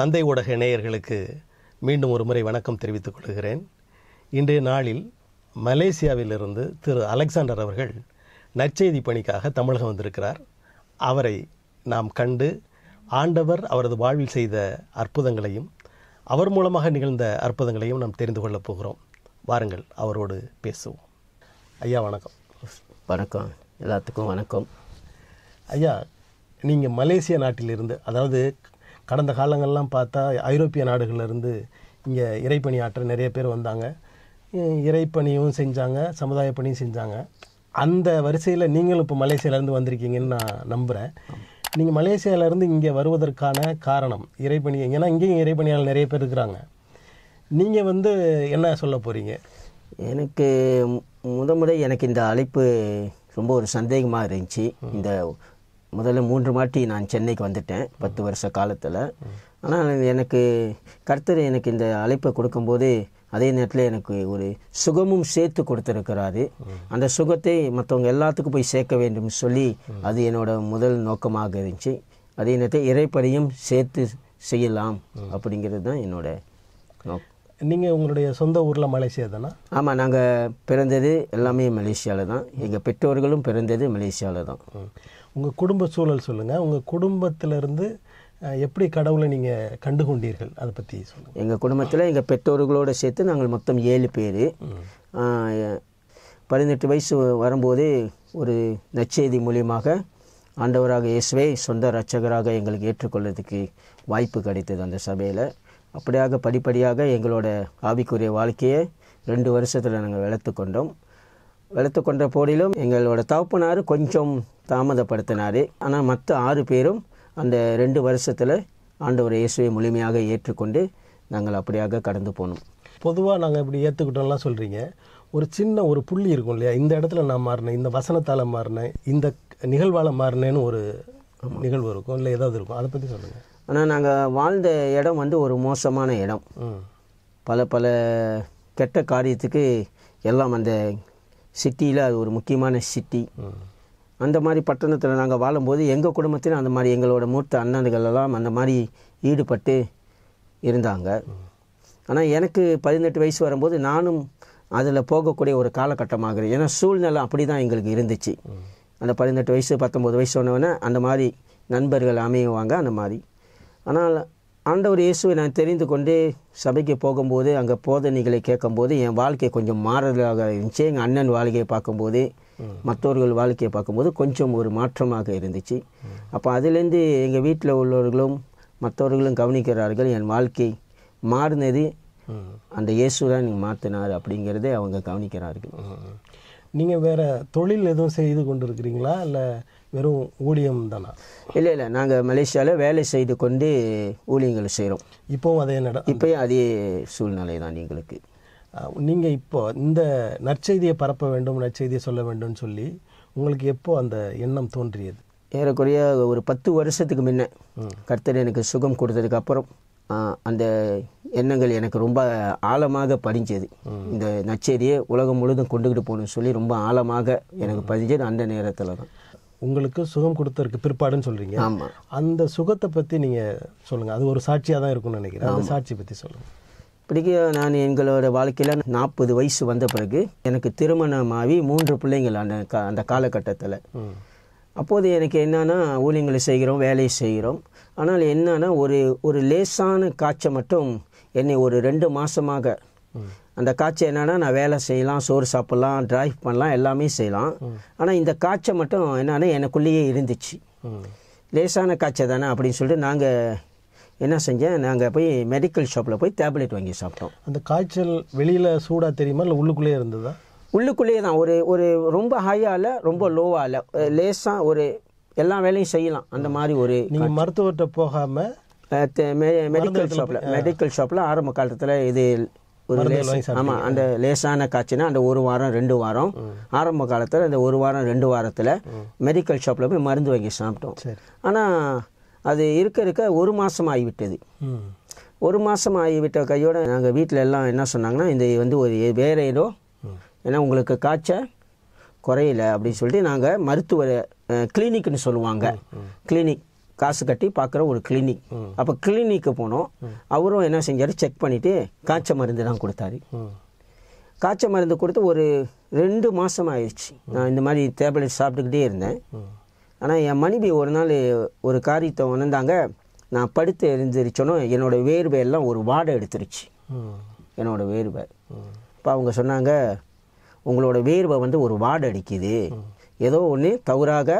தந்தை ஊடக இணையர்களுக்கு மீண்டும் ஒரு முறை வணக்கம் தெரிவித்துக் கொள்கிறேன் இன்றைய நாளில் மலேசியாவிலிருந்து திரு அலெக்சாண்டர் அவர்கள் நற்செய்தி பணிக்காக தமிழகம் வந்திருக்கிறார் அவரை நாம் கண்டு ஆண்டவர் அவரது வாழ்வில் செய்த அற்புதங்களையும் அவர் மூலமாக நிகழ்ந்த அற்புதங்களையும் நாம் தெரிந்து கொள்ளப் போகிறோம் வாருங்கள் அவரோடு பேசுவோம் ஐயா வணக்கம் வணக்கம் எல்லாத்துக்கும் வணக்கம் ஐயா நீங்கள் மலேசிய நாட்டிலிருந்து அதாவது கடந்த காலங்கள்லாம் பார்த்தா ஐரோப்பிய நாடுகள்லேருந்து இங்கே இறைப்பணி ஆற்ற நிறைய பேர் வந்தாங்க இறைப்பணியும் செஞ்சாங்க சமுதாய பணியும் செஞ்சாங்க அந்த வரிசையில் நீங்களும் இப்போ மலேசியாவிலேருந்து வந்திருக்கீங்கன்னு நான் நம்புகிறேன் நீங்கள் மலேசியாவிலேருந்து இங்கே வருவதற்கான காரணம் இறைப்பணி ஏன்னா இங்கேயும் இறைப்பணியாளர் நிறைய பேர் இருக்கிறாங்க நீங்கள் வந்து என்ன சொல்ல போகிறீங்க எனக்கு முத முறை எனக்கு இந்த அழைப்பு ரொம்ப ஒரு சந்தேகமாக இருந்துச்சு இந்த முதல்ல மூன்று மாட்டி நான் சென்னைக்கு வந்துட்டேன் பத்து வருஷ காலத்தில் ஆனால் எனக்கு கர்த்தர் எனக்கு இந்த அழைப்பை கொடுக்கும்போது அதே நேரத்தில் எனக்கு ஒரு சுகமும் சேர்த்து கொடுத்துருக்கிறாரு அந்த சுகத்தை மற்றவங்க எல்லாத்துக்கும் போய் சேர்க்க வேண்டும் சொல்லி அது என்னோட முதல் நோக்கமாக இருந்துச்சு அதே நேரத்தில் இறைப்பறையும் சேர்த்து செய்யலாம் அப்படிங்கிறது தான் என்னோட நோக்கம் நீங்கள் உங்களுடைய சொந்த ஊரில் மலேசியா ஆமாம் நாங்கள் பிறந்தது எல்லாமே மலேசியாவில் தான் எங்கள் பெற்றோர்களும் பிறந்தது மலேசியாவில் தான் உங்கள் குடும்ப சூழல் சொல்லுங்கள் உங்கள் குடும்பத்திலேருந்து எப்படி கடவுளை நீங்கள் கண்டு கொண்டீர்கள் அதை பற்றி சொல்லுங்கள் எங்கள் குடும்பத்தில் எங்கள் பெற்றோர்களோடு சேர்த்து நாங்கள் மொத்தம் ஏழு பேர் பதினெட்டு வயசு வரும்போது ஒரு நற்செய்தி மூலியமாக ஆண்டவராக இயேசுவை சொந்த ரட்சகராக எங்களுக்கு ஏற்றுக்கொள்வதற்கு வாய்ப்பு கிடைத்தது அந்த சபையில் அப்படியாக படிப்படியாக எங்களோட ஆவிக்குரிய வாழ்க்கையை ரெண்டு வருஷத்தில் நாங்கள் வளர்த்து கொண்டோம் வளர்த்து கொண்ட போதிலும் எங்களோட தகப்பனார் கொஞ்சம் தாமதப்படுத்தினார் ஆனால் மற்ற ஆறு பேரும் அந்த ரெண்டு வருஷத்தில் ஆண்டவர் இயேசுவை முழுமையாக ஏற்றுக்கொண்டு நாங்கள் அப்படியாக கடந்து போனோம் பொதுவாக நாங்கள் இப்படி ஏற்றுக்கிட்டோம்லாம் சொல்கிறீங்க ஒரு சின்ன ஒரு புள்ளி இருக்கும் இல்லையா இந்த இடத்துல நான் மாறினேன் இந்த வசனத்தால் மாறினேன் இந்த நிகழ்வால் மாறினேன்னு ஒரு நிகழ்வு இருக்கும் இல்லை ஏதாவது இருக்கும் அதை பற்றி சொல்லுங்கள் ஆனால் நாங்கள் வாழ்ந்த இடம் வந்து ஒரு மோசமான இடம் பல பல கெட்ட காரியத்துக்கு எல்லாம் அந்த சிட்டியில் அது ஒரு முக்கியமான சிட்டி அந்த மாதிரி பட்டணத்தில் நாங்கள் வாழும்போது எங்கள் குடும்பத்தில் அந்த மாதிரி எங்களோட மூத்த அண்ணன்களெல்லாம் அந்த மாதிரி ஈடுபட்டு இருந்தாங்க ஆனால் எனக்கு பதினெட்டு வயசு வரும்போது நானும் அதில் போகக்கூடிய ஒரு காலகட்டமாக ஏன்னா சூழ்நிலை அப்படி தான் எங்களுக்கு இருந்துச்சு அந்த பதினெட்டு வயசு பத்தொம்போது வயசு சொன்னவொடனே அந்த மாதிரி நண்பர்கள் அமையுவாங்க அந்த மாதிரி ஆனால் ஆண்டவர் இயேசுவை நான் தெரிந்து கொண்டு சபைக்கு போகும்போது அங்கே போதனைகளை கேட்கும்போது என் வாழ்க்கை கொஞ்சம் மாறுதலாக இருந்துச்சு எங்கள் அண்ணன் வாழ்க்கையை பார்க்கும்போது மற்றவர்கள் வாழ்க்கையை பார்க்கும்போது கொஞ்சம் ஒரு மாற்றமாக இருந்துச்சு அப்போ அதுலேருந்து எங்கள் வீட்டில் உள்ளவர்களும் மற்றவர்களும் கவனிக்கிறார்கள் என் வாழ்க்கை மாறினது அந்த இயேசு தான் நீங்கள் மாற்றினார் அப்படிங்கிறதே அவங்க கவனிக்கிறார்கள் நீங்கள் வேறு தொழில் எதுவும் செய்து கொண்டு இருக்கிறீங்களா இல்லை வெறும் ஊழியம் தானா இல்லை இல்லை நாங்கள் மலேசியாவில் வேலை செய்து கொண்டு ஊழியங்கள் செய்கிறோம் இப்போவும் அதே நட இப்போயும் அதே சூழ்நிலை தான் எங்களுக்கு நீங்கள் இப்போ இந்த நற்செய்தியை பரப்ப வேண்டும் நற்செய்தியை சொல்ல வேண்டும்னு சொல்லி உங்களுக்கு எப்போ அந்த எண்ணம் தோன்றியது ஏறக்குறைய ஒரு பத்து வருஷத்துக்கு முன்னே கர்த்தர் எனக்கு சுகம் கொடுத்ததுக்கு அப்புறம் அந்த எண்ணங்கள் எனக்கு ரொம்ப ஆழமாக பதிஞ்சது இந்த நச்சேரியை உலகம் முழுதும் கொண்டுக்கிட்டு போகணும்னு சொல்லி ரொம்ப ஆழமாக எனக்கு பதிஞ்சது அந்த நேரத்தில் தான் உங்களுக்கு சுகம் கொடுத்திருக்கு பிற்பாடுன்னு சொல்கிறீங்க அந்த சுகத்தை பற்றி நீங்கள் சொல்லுங்கள் அது ஒரு சாட்சியாக தான் இருக்கும்னு நினைக்கிறேன் அந்த சாட்சி பற்றி சொல்லுங்கள் இப்படிக்கு நான் எங்களோட வாழ்க்கையில் நாற்பது வயசு வந்த பிறகு எனக்கு திருமணமாகி மூன்று பிள்ளைங்கள் அந்த கா அந்த காலகட்டத்தில் அப்போது எனக்கு என்னென்னா ஊழியங்களை செய்கிறோம் வேலையை செய்கிறோம் ஆனால் என்னென்னா ஒரு ஒரு லேசான காய்ச்சல் மட்டும் என்னை ஒரு ரெண்டு மாதமாக அந்த காய்ச்சல் என்னென்னா நான் வேலை செய்யலாம் சோறு சாப்பிட்லாம் டிரைவ் பண்ணலாம் எல்லாமே செய்யலாம் ஆனால் இந்த காய்ச்சல் மட்டும் என்னென்னா எனக்குள்ளேயே இருந்துச்சு லேசான காய்ச்சல் தானே அப்படின்னு சொல்லிட்டு நாங்கள் என்ன செஞ்சேன் நாங்கள் போய் மெடிக்கல் ஷாப்பில் போய் டேப்லெட் வாங்கி சாப்பிட்டோம் அந்த காய்ச்சல் வெளியில் சூடாக தெரியுமா இல்லை உள்ளுக்குள்ளேயே இருந்ததா உள்ளுக்குள்ளேயே தான் ஒரு ஒரு ரொம்ப ஹையாக இல்லை ரொம்ப லோவாக இல்லை லேசாக ஒரு எல்லா வேலையும் செய்யலாம் அந்த மாதிரி ஒரு நீங்கள் மருத்துவர்கிட்ட போகாமல் மெடிக்கல் ஷாப்பில் மெடிக்கல் ஷாப்பில் ஆரம்ப காலத்தில் இது ஒரு ஆமாம் அந்த லேசான காய்ச்சினா அந்த ஒரு வாரம் ரெண்டு வாரம் ஆரம்ப காலத்தில் அந்த ஒரு வாரம் ரெண்டு வாரத்தில் மெடிக்கல் ஷாப்பில் போய் மருந்து வாங்கி சாப்பிட்டோம் ஆனால் அது இருக்க இருக்க ஒரு மாசம் ஆகிவிட்டது ஒரு மாசம் ஆகிவிட்ட கையோட நாங்கள் வீட்டில் எல்லாம் என்ன சொன்னாங்கன்னா இந்த வந்து ஒரு வேறு ஏதோ ஏன்னா உங்களுக்கு காய்ச்ச குறையில அப்படின்னு சொல்லிட்டு நாங்கள் மருத்துவ கிளினிக்னு சொல்லுவாங்க கிளினிக் காசு கட்டி பார்க்குற ஒரு கிளினிக் அப்போ கிளினிக்கு போனோம் அவரும் என்ன செஞ்சார் செக் பண்ணிவிட்டு காய்ச்ச மருந்து தான் கொடுத்தாரு காய்ச்ச மருந்து கொடுத்து ஒரு ரெண்டு மாதம் ஆயிடுச்சு நான் இந்த மாதிரி டேப்லெட் சாப்பிட்டுக்கிட்டே இருந்தேன் ஆனால் என் மனைவி ஒரு நாள் ஒரு காரியத்தை உணர்ந்தாங்க நான் படுத்து எழுந்திரிச்சோன்னே என்னோடய வேர்வையெல்லாம் ஒரு வாடை எடுத்துருச்சு என்னோடய வேர்வை இப்போ அவங்க சொன்னாங்க உங்களோட வேர்வை வந்து ஒரு வாடை அடிக்குது ஏதோ ஒன்று தவறாக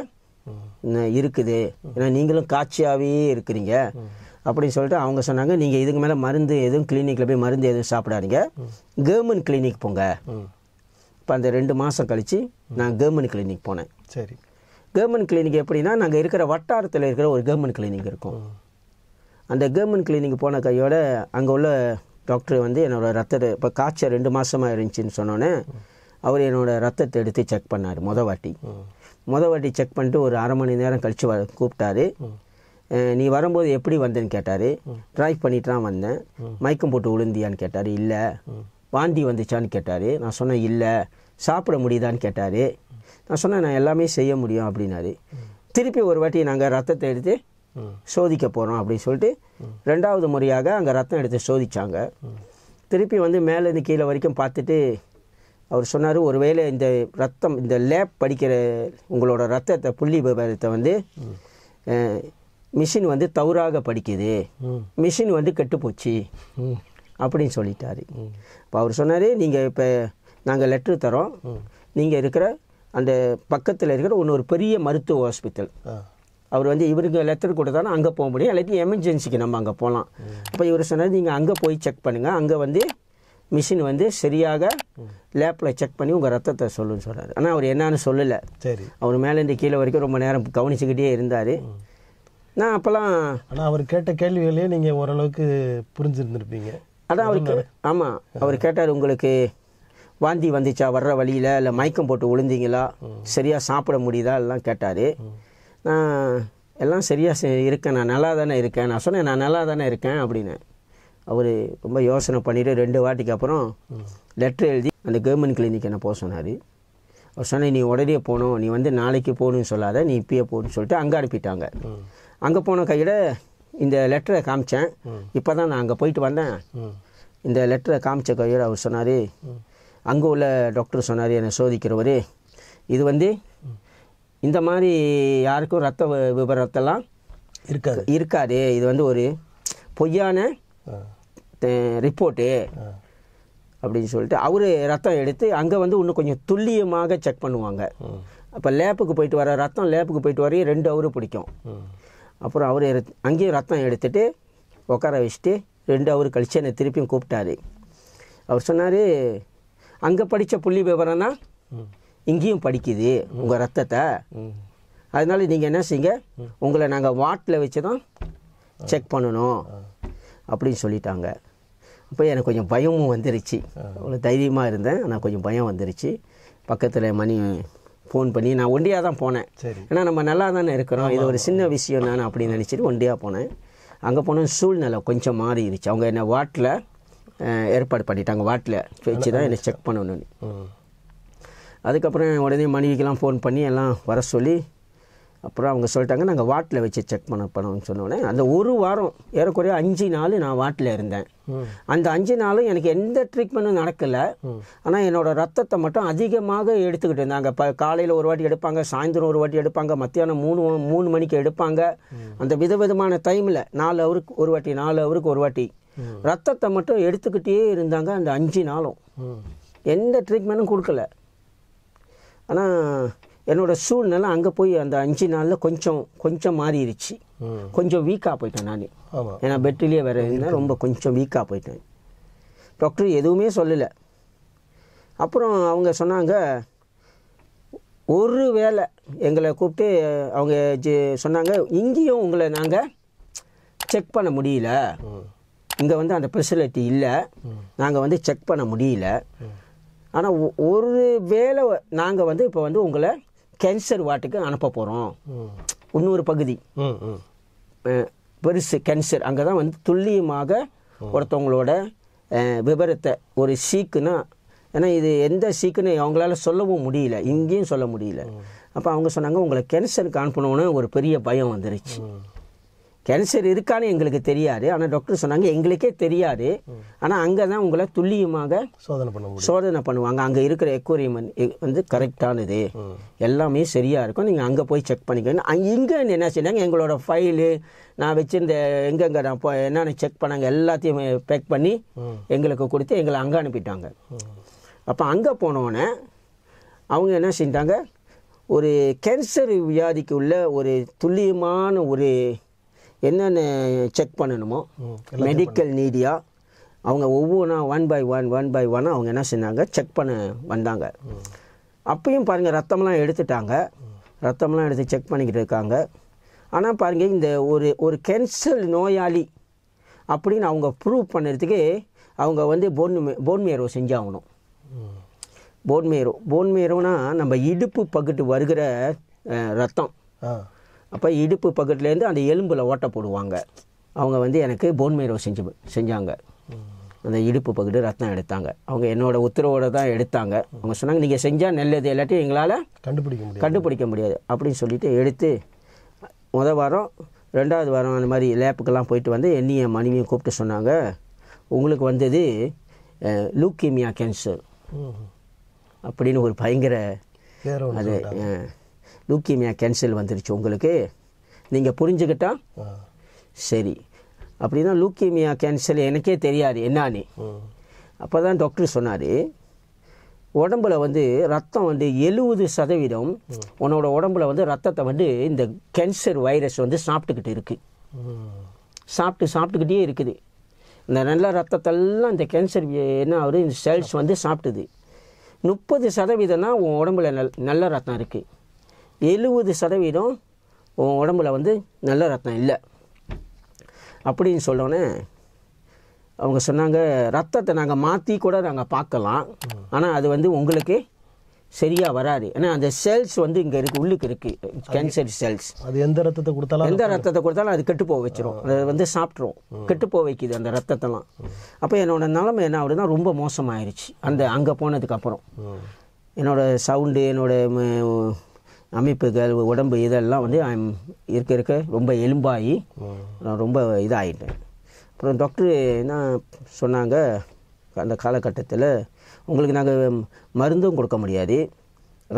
இருக்குது ஏன்னா நீங்களும் காட்சியாகவே இருக்கிறீங்க அப்படின்னு சொல்லிட்டு அவங்க சொன்னாங்க நீங்கள் இதுக்கு மேலே மருந்து எதுவும் கிளினிக்கில் போய் மருந்து எதுவும் சாப்பிடாதீங்க கவர்மெண்ட் கிளினிக் போங்க இப்போ அந்த ரெண்டு மாதம் கழித்து நான் கவர்மெண்ட் கிளினிக் போனேன் சரி கவர்மெண்ட் கிளினிக் எப்படின்னா நாங்கள் இருக்கிற வட்டாரத்தில் இருக்கிற ஒரு கவர்மெண்ட் கிளினிக் இருக்கும் அந்த கவர்மெண்ட் கிளினிக் போன கையோட அங்கே உள்ள டாக்டர் வந்து என்னோடய ரத்த இப்போ காய்ச்சல் ரெண்டு மாதமாக இருந்துச்சுன்னு சொன்னோன்னே அவர் என்னோடய ரத்தத்தை எடுத்து செக் பண்ணார் மொதல் வாட்டி மொதல் வாட்டி செக் பண்ணிட்டு ஒரு அரை மணி நேரம் கழித்து வ கூப்பிட்டாரு நீ வரும்போது எப்படி வந்தேன்னு கேட்டார் ட்ரைவ் பண்ணிட்டு தான் வந்தேன் மயக்கம் போட்டு உளுந்தியான்னு கேட்டார் இல்லை வாந்தி வந்துச்சான்னு கேட்டார் நான் சொன்னேன் இல்லை சாப்பிட முடியுதான்னு கேட்டார் நான் சொன்னேன் நான் எல்லாமே செய்ய முடியும் அப்படின்னாரு திருப்பி ஒரு வாட்டி நாங்கள் ரத்தத்தை எடுத்து சோதிக்க போகிறோம் அப்படின்னு சொல்லிட்டு ரெண்டாவது முறையாக அங்கே ரத்தம் எடுத்து சோதித்தாங்க திருப்பி வந்து மேலேருந்து கீழே வரைக்கும் பார்த்துட்டு அவர் சொன்னார் ஒருவேளை இந்த ரத்தம் இந்த லேப் படிக்கிற உங்களோட ரத்தத்தை புள்ளி விவரத்தை வந்து மிஷின் வந்து தவறாக படிக்குது மிஷின் வந்து கெட்டுப்போச்சு அப்படின்னு சொல்லிட்டார் இப்போ அவர் சொன்னார் நீங்கள் இப்போ நாங்கள் லெட்ரு தரோம் நீங்கள் இருக்கிற அந்த பக்கத்தில் இருக்கிற இன்னொரு பெரிய மருத்துவ ஹாஸ்பிட்டல் அவர் வந்து இவருக்கு லெட்டர் கொடுத்தாலும் அங்கே போக முடியும் இல்லாட்டி எமர்ஜென்சிக்கு நம்ம அங்கே போகலாம் அப்போ இவர் சொன்னார் நீங்கள் அங்கே போய் செக் பண்ணுங்கள் அங்கே வந்து மிஷின் வந்து சரியாக லேப்பில் செக் பண்ணி உங்கள் ரத்தத்தை சொல்லுன்னு சொல்கிறார் ஆனால் அவர் என்னான்னு சொல்லலை சரி அவர் மேலேருந்து கீழே வரைக்கும் ரொம்ப நேரம் கவனிச்சுக்கிட்டே இருந்தார் நான் அப்போல்லாம் ஆனால் அவர் கேட்ட கேள்விகளே நீங்கள் ஓரளவுக்கு புரிஞ்சுருந்துருப்பீங்க அதான் அவருக்கு ஆமாம் அவர் கேட்டார் உங்களுக்கு வாந்தி வந்துச்சா வர்ற வழியில் இல்லை மயக்கம் போட்டு விழுந்தீங்களா சரியாக சாப்பிட முடியுதா எல்லாம் கேட்டார் நான் எல்லாம் சரியாக இருக்கேன் நான் நல்லா தானே இருக்கேன் நான் சொன்னேன் நான் நல்லா தானே இருக்கேன் அப்படின்னு அவர் ரொம்ப யோசனை பண்ணிவிட்டு ரெண்டு வாட்டிக்கு அப்புறம் லெட்ரு எழுதி அந்த கவர்மெண்ட் கிளினிக் என்ன போக சொன்னார் அவர் சொன்ன நீ உடனே போகணும் நீ வந்து நாளைக்கு போகணும்னு சொல்லாத நீ இப்பயே போகணுன்னு சொல்லிட்டு அங்கே அனுப்பிட்டாங்க அங்கே போன கையில் இந்த லெட்டரை காமிச்சேன் இப்போ தான் நான் அங்கே போயிட்டு வந்தேன் இந்த லெட்டரை காமிச்ச கையில் அவர் சொன்னார் அங்கே உள்ள டாக்டர் சொன்னார் என்னை சோதிக்கிறவர் இது வந்து இந்த மாதிரி யாருக்கும் ரத்த விபரத்தெல்லாம் இருக்காது இருக்காது இது வந்து ஒரு பொய்யான ரிப்போர்ட்டு அப்படின்னு சொல்லிட்டு அவர் ரத்தம் எடுத்து அங்கே வந்து இன்னும் கொஞ்சம் துல்லியமாக செக் பண்ணுவாங்க அப்போ லேப்புக்கு போயிட்டு வர ரத்தம் லேப்புக்கு போயிட்டு வரையும் ரெண்டு அவரு பிடிக்கும் அப்புறம் அவர் அங்கேயும் ரத்தம் எடுத்துட்டு உட்கார வச்சுட்டு ரெண்டு அவர் கழிச்சு என்னை திருப்பியும் கூப்பிட்டாரு அவர் சொன்னார் அங்கே படித்த புள்ளி விவரம்னா இங்கேயும் படிக்குது உங்கள் ரத்தத்தை அதனால நீங்கள் என்ன செய்யுங்க உங்களை நாங்கள் வாட்டில் வச்சு தான் செக் பண்ணணும் அப்படின்னு சொல்லிட்டாங்க அப்போ எனக்கு கொஞ்சம் பயமும் வந்துருச்சு அவ்வளோ தைரியமாக இருந்தேன் ஆனால் கொஞ்சம் பயம் வந்துருச்சு பக்கத்தில் மணி ஃபோன் பண்ணி நான் ஒண்டியாக தான் போனேன் ஏன்னா நம்ம நல்லா தானே இருக்கிறோம் இது ஒரு சின்ன விஷயம் நான் அப்படின்னு நினச்சிட்டு ஒண்டியாக போனேன் அங்கே போனால் சூழ்நிலை கொஞ்சம் மாறிடுச்சு அவங்க என்னை வாட்டில் ஏற்பாடு பண்ணிட்டாங்க வாட்டில் வச்சு தான் என்னை செக் பண்ணணும்னு அதுக்கப்புறம் உடனே மனைவிக்கெல்லாம் ஃபோன் பண்ணி எல்லாம் வர சொல்லி அப்புறம் அவங்க சொல்லிட்டாங்க நாங்கள் வாட்டில் வச்சு செக் பண்ண பண்ணோம்னு சொன்னோடனே அந்த ஒரு வாரம் ஏறக்குறைய அஞ்சு நாள் நான் வாட்டில் இருந்தேன் அந்த அஞ்சு நாளும் எனக்கு எந்த ட்ரீட்மெண்ட்டும் நடக்கலை ஆனால் என்னோடய ரத்தத்தை மட்டும் அதிகமாக எடுத்துக்கிட்டு இருந்தாங்க இப்போ காலையில் ஒரு வாட்டி எடுப்பாங்க சாயந்தரம் ஒரு வாட்டி எடுப்பாங்க மத்தியானம் மூணு மூணு மணிக்கு எடுப்பாங்க அந்த விதவிதமான டைமில் நாலு அவருக்கு ஒரு வாட்டி நாலு அவருக்கு ஒரு வாட்டி ரத்தத்தை மட்டும் எடுத்துக்கிட்டே இருந்தாங்க அந்த அஞ்சு நாளும் எந்த ட்ரீட்மெண்ட்டும் கொடுக்கல ஆனால் என்னோட சூழ்நிலை அங்கே போய் அந்த அஞ்சு நாளில் கொஞ்சம் கொஞ்சம் மாறிடுச்சு கொஞ்சம் வீக்காக போயிட்டேன் நான் ஏன்னா பெட்ரிலேயே வேறு இருந்தால் ரொம்ப கொஞ்சம் வீக்காக போயிட்டேன் டாக்டர் எதுவுமே சொல்லலை அப்புறம் அவங்க சொன்னாங்க ஒரு வேளை எங்களை கூப்பிட்டு அவங்க சொன்னாங்க இங்கேயும் உங்களை நாங்கள் செக் பண்ண முடியல இங்கே வந்து அந்த ஃபெசிலிட்டி இல்லை நாங்கள் வந்து செக் பண்ண முடியல ஆனால் ஒரு வேளை நாங்கள் வந்து இப்போ வந்து உங்களை கேன்சர் வார்டுக்கு அனுப்ப போகிறோம் இன்னொரு பகுதி பெருசு கேன்சர் அங்கே தான் வந்து துல்லியமாக ஒருத்தவங்களோட விபரத்தை ஒரு சீக்குன்னா ஏன்னா இது எந்த சீக்குன்னு அவங்களால சொல்லவும் முடியல இங்கேயும் சொல்ல முடியல அப்போ அவங்க சொன்னாங்க உங்களை கேன்சருக்கு அனுப்பணுன்னு ஒரு பெரிய பயம் வந்துருச்சு கேன்சர் இருக்கான்னு எங்களுக்கு தெரியாது ஆனால் டாக்டர் சொன்னாங்க எங்களுக்கே தெரியாது ஆனால் அங்கே தான் உங்களை துல்லியமாக சோதனை பண்ணுவாங்க சோதனை பண்ணுவாங்க அங்கே இருக்கிற எக்குவரியம் வந்து கரெக்டானது எல்லாமே சரியாக இருக்கும் நீங்கள் அங்கே போய் செக் பண்ணிக்கணும் இங்கே என்ன செய்யலாங்க எங்களோட ஃபைலு நான் வச்சுருந்த எங்கெங்கே நான் போ என்னென்ன செக் பண்ணாங்க எல்லாத்தையும் பேக் பண்ணி எங்களுக்கு கொடுத்து எங்களை அங்கே அனுப்பிட்டாங்க அப்போ அங்கே போனோடனே அவங்க என்ன செஞ்சிட்டாங்க ஒரு கேன்சர் வியாதிக்கு உள்ள ஒரு துல்லியமான ஒரு என்னென்ன செக் பண்ணணுமோ மெடிக்கல் நீடியாக அவங்க ஒவ்வொன்றா one by one one by one அவங்க என்ன செஞ்சாங்க செக் பண்ண வந்தாங்க அப்பையும் பாருங்கள் ரத்தம்லாம் எடுத்துட்டாங்க ரத்தம்லாம் எடுத்து செக் பண்ணிக்கிட்டு இருக்காங்க ஆனால் பாருங்கள் இந்த ஒரு ஒரு கேன்சல் நோயாளி அப்படின்னு அவங்க ப்ரூவ் பண்ணுறதுக்கு அவங்க வந்து போன்மே போன்மேரோ செஞ்சாகணும் போன்மேரோ போன்மேரோனா நம்ம இடுப்பு பகுட்டு வருகிற ரத்தம் அப்போ இடுப்பு பக்கத்துலேருந்து அந்த எலும்பில் ஓட்ட போடுவாங்க அவங்க வந்து எனக்கு போன்மைரோ செஞ்சு செஞ்சாங்க அந்த இடுப்பு பகுதி ரத்னம் எடுத்தாங்க அவங்க என்னோடய உத்தரவோடு தான் எடுத்தாங்க அவங்க சொன்னாங்க நீங்கள் செஞ்சால் நல்லது இல்லாட்டி எங்களால் கண்டுபிடிக்க முடியாது கண்டுபிடிக்க முடியாது அப்படின்னு சொல்லிவிட்டு எடுத்து முதல் வாரம் ரெண்டாவது வாரம் அந்த மாதிரி லேப்புக்கெல்லாம் போயிட்டு வந்து என்னையும் மனைவியும் கூப்பிட்டு சொன்னாங்க உங்களுக்கு வந்தது லூக்கீமியா கேன்சர் அப்படின்னு ஒரு பயங்கர அது லூக்கீமியா கேன்சல் வந்துருச்சு உங்களுக்கு நீங்கள் புரிஞ்சுக்கிட்டா சரி அப்படின்னா லூக்கீமியா கேன்சல் எனக்கே தெரியாது என்னான்னு அப்போ தான் டாக்டர் சொன்னார் உடம்புல வந்து ரத்தம் வந்து எழுபது சதவீதம் உன்னோட உடம்புல வந்து ரத்தத்தை வந்து இந்த கேன்சர் வைரஸ் வந்து சாப்பிட்டுக்கிட்டு இருக்குது சாப்பிட்டு சாப்பிட்டுக்கிட்டே இருக்குது இந்த நல்ல ரத்தத்தெல்லாம் இந்த கேன்சர் என்ன ஆகுது இந்த செல்ஸ் வந்து சாப்பிட்டுது முப்பது சதவீதம்னா உன் உடம்புல நல் நல்ல ரத்தம் இருக்குது எழுபது சதவீதம் உன் உடம்புல வந்து நல்ல ரத்தம் இல்லை அப்படின்னு சொன்னோன்னே அவங்க சொன்னாங்க ரத்தத்தை நாங்கள் மாற்றி கூட நாங்கள் பார்க்கலாம் ஆனால் அது வந்து உங்களுக்கு சரியாக வராது ஏன்னா அந்த செல்ஸ் வந்து இங்கே இருக்குது உள்ளுக்கு இருக்குது கேன்சர் செல்ஸ் அது எந்த ரத்தத்தை கொடுத்தாலும் எந்த ரத்தத்தை கொடுத்தாலும் அது கெட்டு போக வச்சிரும் அது வந்து சாப்பிட்ரும் கெட்டு போக வைக்குது அந்த ரத்தத்தெல்லாம் அப்போ என்னோடய நிலமை என்ன ஆகுதுன்னா ரொம்ப மோசமாயிருச்சு அந்த அங்கே போனதுக்கப்புறம் என்னோடய சவுண்டு என்னோடய அமைப்புகள் உடம்பு இதெல்லாம் வந்து இருக்க இருக்க ரொம்ப எலும்பாகி நான் ரொம்ப இதாகிட்டேன் அப்புறம் டாக்டர் என்ன சொன்னாங்க அந்த காலகட்டத்தில் உங்களுக்கு நாங்கள் மருந்தும் கொடுக்க முடியாது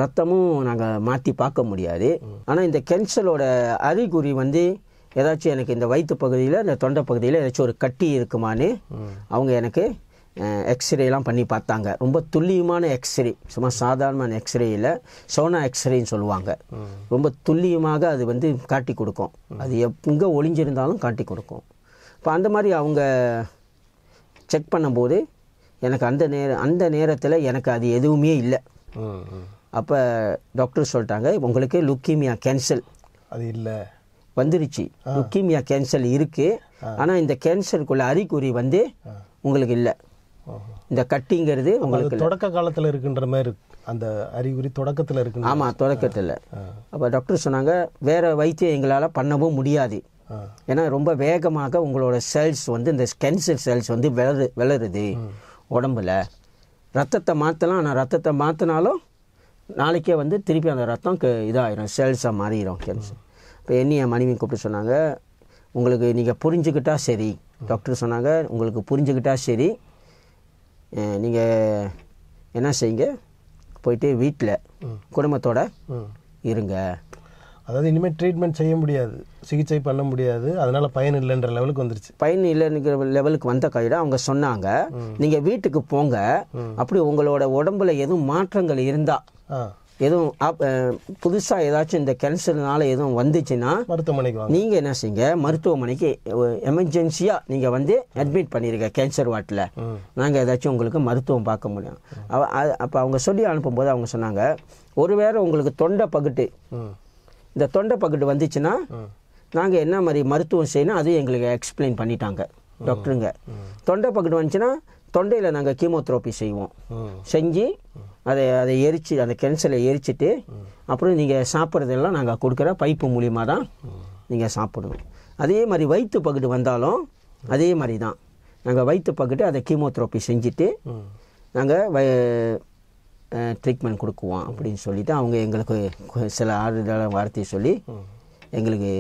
ரத்தமும் நாங்கள் மாற்றி பார்க்க முடியாது ஆனால் இந்த கேன்சலோட அறிகுறி வந்து ஏதாச்சும் எனக்கு இந்த வயிற்று பகுதியில் இந்த தொண்டை பகுதியில் ஏதாச்சும் ஒரு கட்டி இருக்குமான்னு அவங்க எனக்கு எக்ஸ்ரேலாம் பண்ணி பார்த்தாங்க ரொம்ப துல்லியமான எக்ஸ்ரே சும்மா சாதாரணமான எக்ஸ்ரேயில் சோனா எக்ஸ்ரேன்னு சொல்லுவாங்க ரொம்ப துல்லியமாக அது வந்து காட்டி கொடுக்கும் அது எங்கே ஒளிஞ்சிருந்தாலும் காட்டி கொடுக்கும் இப்போ அந்த மாதிரி அவங்க செக் பண்ணும்போது எனக்கு அந்த நேரம் அந்த நேரத்தில் எனக்கு அது எதுவுமே இல்லை அப்போ டாக்டர் சொல்லிட்டாங்க உங்களுக்கு லுக்கீமியா கேன்சல் அது இல்லை வந்துருச்சு லுக்கீமியா கேன்சல் இருக்குது ஆனால் இந்த கேன்சருக்குள்ள அறிகுறி வந்து உங்களுக்கு இல்லை இந்த கட்டிங்கிறது உங்களுக்கு தொடக்க காலத்தில் இருக்கின்ற மாதிரி அந்த அறிகுறி தொடக்கத்தில் இருக்கு ஆமாம் தொடக்கத்தில் அப்போ டாக்டர் சொன்னாங்க வேறு வைத்தியம் எங்களால் பண்ணவும் முடியாது ஏன்னா ரொம்ப வேகமாக உங்களோட செல்ஸ் வந்து இந்த கேன்சர் செல்ஸ் வந்து வளரு வளருது உடம்புல ரத்தத்தை மாற்றலாம் ஆனால் ரத்தத்தை மாற்றினாலும் நாளைக்கே வந்து திருப்பி அந்த ரத்தம் க இதாகிடும் செல்ஸாக மாறிடும் கேன்சர் இப்போ என்னி என் மனைவி கூப்பிட்டு சொன்னாங்க உங்களுக்கு நீங்கள் புரிஞ்சுக்கிட்டால் சரி டாக்டர் சொன்னாங்க உங்களுக்கு புரிஞ்சுக்கிட்டால் சரி நீங்கள் என்ன செய்யுங்க போயிட்டு வீட்டில் குடும்பத்தோட இருங்க அதாவது இனிமேல் ட்ரீட்மெண்ட் செய்ய முடியாது சிகிச்சை பண்ண முடியாது அதனால் பயன் இல்லைன்ற லெவலுக்கு வந்துருச்சு பயன் இல்லைன்ற லெவலுக்கு வந்த கையில் அவங்க சொன்னாங்க நீங்கள் வீட்டுக்கு போங்க அப்படி உங்களோட உடம்புல எதுவும் மாற்றங்கள் இருந்தால் எதுவும் புதுசாக ஏதாச்சும் இந்த கேன்சர்னால எதுவும் வந்துச்சுன்னா மருத்துவமனைக்கு நீங்கள் என்ன செய்யுங்க மருத்துவமனைக்கு எமர்ஜென்சியாக நீங்கள் வந்து அட்மிட் பண்ணிடுங்க கேன்சர் வாட்டில் நாங்கள் ஏதாச்சும் உங்களுக்கு மருத்துவம் பார்க்க முடியும் அப்போ அவங்க சொல்லி அனுப்பும்போது அவங்க சொன்னாங்க ஒருவேளை உங்களுக்கு தொண்டை பகுட்டு இந்த தொண்டை பகுட்டு வந்துச்சுன்னா நாங்கள் என்ன மாதிரி மருத்துவம் செய்யணும் அதுவும் எங்களுக்கு எக்ஸ்பிளைன் பண்ணிட்டாங்க டாக்டருங்க தொண்டை பகுட்டு வந்துச்சுன்னா தொண்டையில் நாங்கள் கீமோதெரப்பி செய்வோம் செஞ்சு அதை அதை எரிச்சு அந்த கேன்சலை எரிச்சிட்டு அப்புறம் நீங்கள் சாப்பிட்றதெல்லாம் நாங்கள் கொடுக்குற பைப்பு மூலியமாக தான் நீங்கள் சாப்பிடணும் அதே மாதிரி வயிற்று பகுடு வந்தாலும் அதே மாதிரி தான் நாங்கள் வயிற்று பகுட்டு அதை கீமோதெரப்பி செஞ்சுட்டு நாங்கள் வ ட்ரீட்மெண்ட் கொடுக்குவோம் அப்படின்னு சொல்லிவிட்டு அவங்க எங்களுக்கு சில ஆறுதல வார்த்தையை சொல்லி எங்களுக்கு